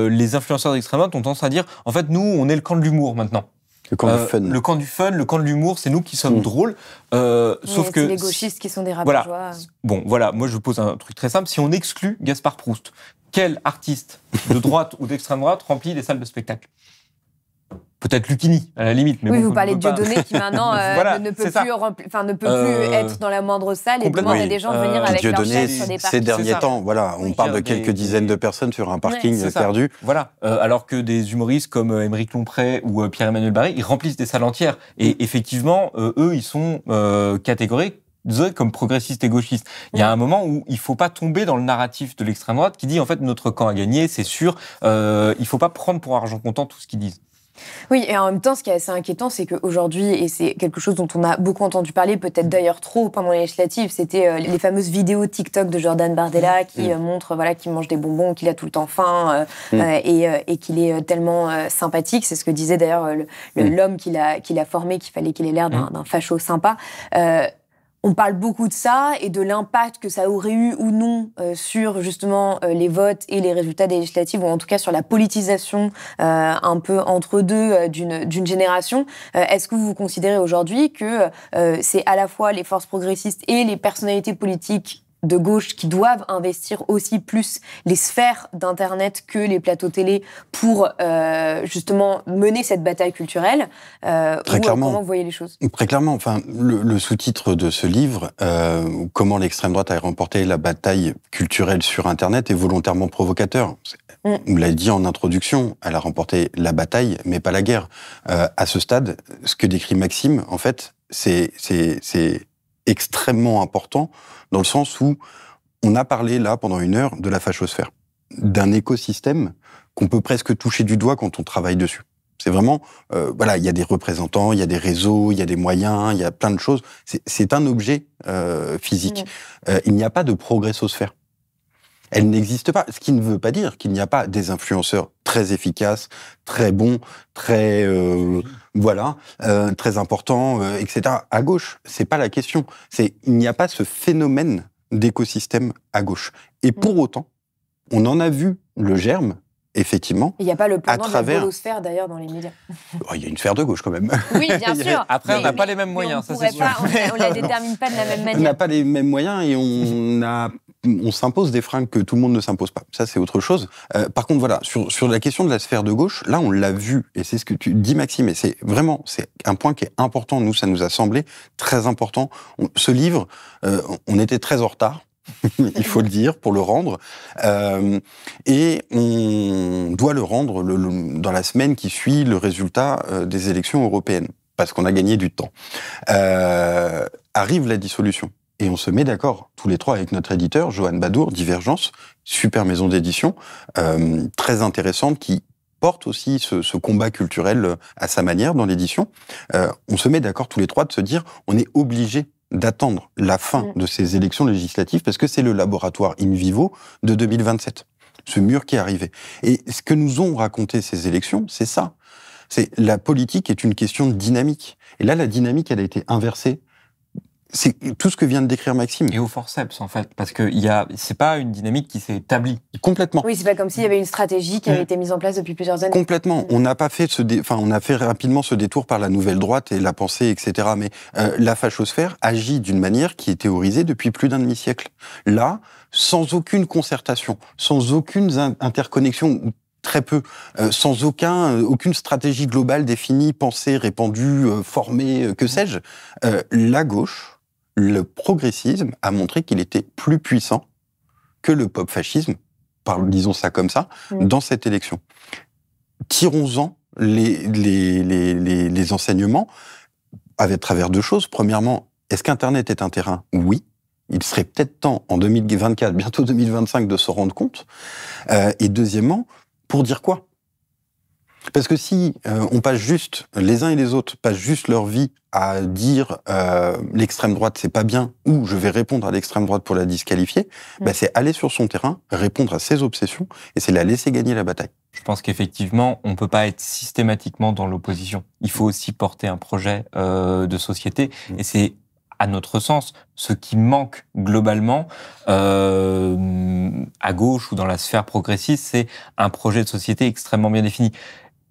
les influenceurs d'extrême droite ont tendance à dire, en fait, nous, on est le camp de l'humour maintenant. Le camp, fun. le camp du fun. Le camp de l'humour, c'est nous qui sommes mm. drôles. sauf que. les gauchistes qui sont des rabat voilà. Bon, voilà, moi je pose un truc très simple. Si on exclut Gaspard Proust, quel artiste de droite ou d'extrême droite remplit les salles de spectacle Peut-être Lucini, à la limite. Mais oui, vous parlez de Dieudonné qui maintenant euh, ne peut, plus, ne euh, plus être dans la moindre salle et demander à des gens de venir avec Dieu leur sur des Ces derniers temps, voilà, on parle de quelques dizaines de personnes sur un parking euh, perdu. Voilà, alors que des humoristes comme Émeric Lompré ou Pierre-Emmanuel Barré, ils remplissent des salles entières. Et effectivement, eux, ils sont catégorés comme progressistes et gauchistes. Il y a un moment où il faut pas tomber dans le narratif de l'extrême droite qui dit en fait notre camp a gagné, c'est sûr. Euh, il faut pas prendre pour argent comptant tout ce qu'ils disent. Oui, et en même temps, ce qui est assez inquiétant, c'est qu'aujourd'hui, et c'est quelque chose dont on a beaucoup entendu parler, peut-être d'ailleurs trop pendant les législatives, c'était euh, les fameuses vidéos TikTok de Jordan Bardella mmh. qui euh, montre voilà, qu'il mange des bonbons, qu'il a tout le temps faim euh, mmh. et, et qu'il est tellement sympathique. C'est ce que disait d'ailleurs mmh. l'homme mmh. qui l'a formé, qu'il fallait qu'il ait l'air d'un facho sympa. On parle beaucoup de ça et de l'impact que ça aurait eu ou non euh, sur justement euh, les votes et les résultats des législatives, ou en tout cas sur la politisation euh, un peu entre deux d'une génération. Est-ce que vous considérez aujourd'hui que c'est à la fois les forces progressistes et les personnalités politiques de gauche qui doivent investir aussi plus les sphères d'Internet que les plateaux télé pour euh, justement mener cette bataille culturelle euh, Comment vous voyez les choses Très clairement. Enfin, le, sous-titre de ce livre, euh, Comment l'extrême droite a remporté la bataille culturelle sur Internet, est volontairement provocateur. Mm. On l'a dit en introduction, elle a remporté la bataille, mais pas la guerre. Euh, à ce stade, ce que décrit Maxime, en fait, c'est extrêmement important dans le sens où on a parlé là pendant une heure de la fachosphère, d'un écosystème qu'on peut presque toucher du doigt quand on travaille dessus. C'est vraiment, euh, voilà, il y a des représentants, il y a des réseaux, il y a des moyens, il y a plein de choses. C'est un objet euh, physique. Euh, il n'y a pas de progressosphère elle n'existe pas. Ce qui ne veut pas dire qu'il n'y a pas des influenceurs très efficaces, très bons, très euh, voilà, euh, très importants, euh, etc. À gauche, c'est pas la question. C'est il n'y a pas ce phénomène d'écosystème à gauche. Et mm. pour autant, on en a vu le germe effectivement. Il n'y a pas le plan travers... de d'ailleurs dans les médias. Il y a une sphère de gauche quand même. Oui, bien sûr. Après, on n'a pas les mêmes moyens, ça c'est sûr. on ne la détermine pas de la même manière. On n'a pas les mêmes moyens et on a on s'impose des freins que tout le monde ne s'impose pas. Ça, c'est autre chose. Euh, par contre, voilà, sur, la question de la sphère de gauche, là, on l'a vu, et c'est ce que tu dis, Maxime, et c'est vraiment, c'est un point qui est important. Nous, ça nous a semblé très important. ce livre, euh, on était très en retard. il faut le dire, pour le rendre. Euh, et on doit le rendre dans la semaine qui suit le résultat des élections européennes, parce qu'on a gagné du temps. arrive la dissolution et on se met d'accord tous les trois avec notre éditeur, Johan Badour, Divergence, super maison d'édition, euh, très intéressante, qui porte aussi ce, combat culturel euh, à sa manière dans l'édition. Euh, on se met d'accord tous les trois de se dire, on est obligé d'attendre la fin mm. de ces élections législatives parce que c'est le laboratoire in vivo de 2027, ce mur qui est arrivé. Et ce que nous ont raconté ces élections, c'est ça. C'est la politique est une question de dynamique. Et là, la dynamique, elle a été inversée c'est tout ce que vient de décrire Maxime. Et au forceps, en fait, parce que y a, c'est pas une dynamique qui s'est établie. Complètement. Oui, c'est pas comme s'il y avait une stratégie qui avait mm. été mise en place depuis plusieurs années. Complètement. Mm. On n'a pas fait ce, dé... enfin, on a fait rapidement ce détour par la nouvelle droite et la pensée, etc. Mais euh, la fachosphère agit d'une manière qui est théorisée depuis plus d'un demi-siècle. Là, sans aucune concertation, sans aucune interconnexion très peu, euh, sans aucun, euh, aucune stratégie globale définie, pensée, répandue, euh, formée, que mm. sais-je. la gauche, le progressisme a montré qu'il était plus puissant que le pop fascisme, disons ça comme ça, dans cette élection. Tirons-en les, les, les, les, enseignements avec travers deux choses. Premièrement, est-ce qu'Internet est un terrain Oui. Il serait peut-être temps, en 2024, bientôt 2025, de se rendre compte. Euh, et deuxièmement, pour dire quoi parce que si euh, on passe juste, les uns et les autres passent juste leur vie à dire euh, l'extrême droite c'est pas bien ou je vais répondre à l'extrême droite pour la disqualifier, bah, mm. c'est aller sur son terrain, répondre à ses obsessions et c'est la laisser gagner la bataille. Je pense qu'effectivement, on ne peut pas être systématiquement dans l'opposition. Il faut aussi porter un projet euh, de société mm. et c'est à notre sens, ce qui manque globalement à gauche ou dans la sphère progressiste, c'est un projet de société extrêmement bien défini.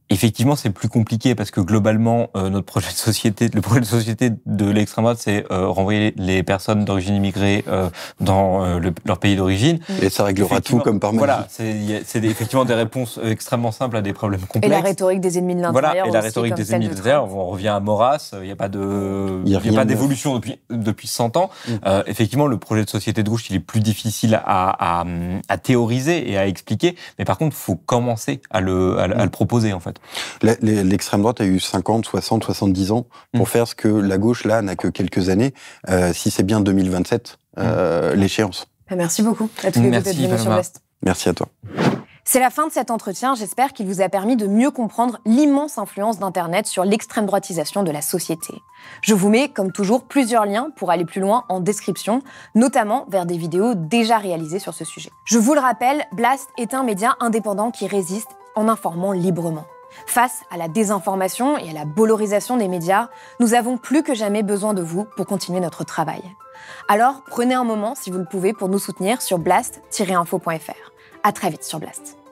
Effectivement, c'est plus compliqué parce que globalement, euh, notre projet de société, le projet de société de l'extrême droite, c'est euh, renvoyer les personnes d'origine immigrée euh, dans leur pays d'origine. Et ça réglera tout comme par magie. Voilà, c'est effectivement des réponses extrêmement simples à des problèmes complexes. Et la rhétorique des ennemis de l'intérieur. Voilà, et la rhétorique des ennemis de l'intérieur. On revient à Maurras. Il n'y a pas de, il n'y a, pas d'évolution depuis depuis 100 ans. Mm. effectivement, le projet de société de gauche, il est plus difficile à, à, à, théoriser et à expliquer, mais par contre, faut commencer à le à le proposer en fait. L'extrême droite a eu 50, 60, 70 ans pour mm. faire ce que la gauche, là, n'a que quelques années, euh, si c'est bien 2027, euh, mm. l'échéance. Bah, merci beaucoup Merci à toi. C'est la fin de cet entretien. J'espère qu'il vous a permis de mieux comprendre l'immense influence d'Internet sur l'extrême droitisation de la société. Je vous mets, comme toujours, plusieurs liens pour aller plus loin en description, notamment vers des vidéos déjà réalisées sur ce sujet. Je vous le rappelle, Blast est un média indépendant qui résiste en informant librement. Face à la désinformation et à la bolorisation des médias, nous avons plus que jamais besoin de vous pour continuer notre travail. Alors prenez un moment si vous le pouvez pour nous soutenir sur blast-info.fr. À très vite sur Blast.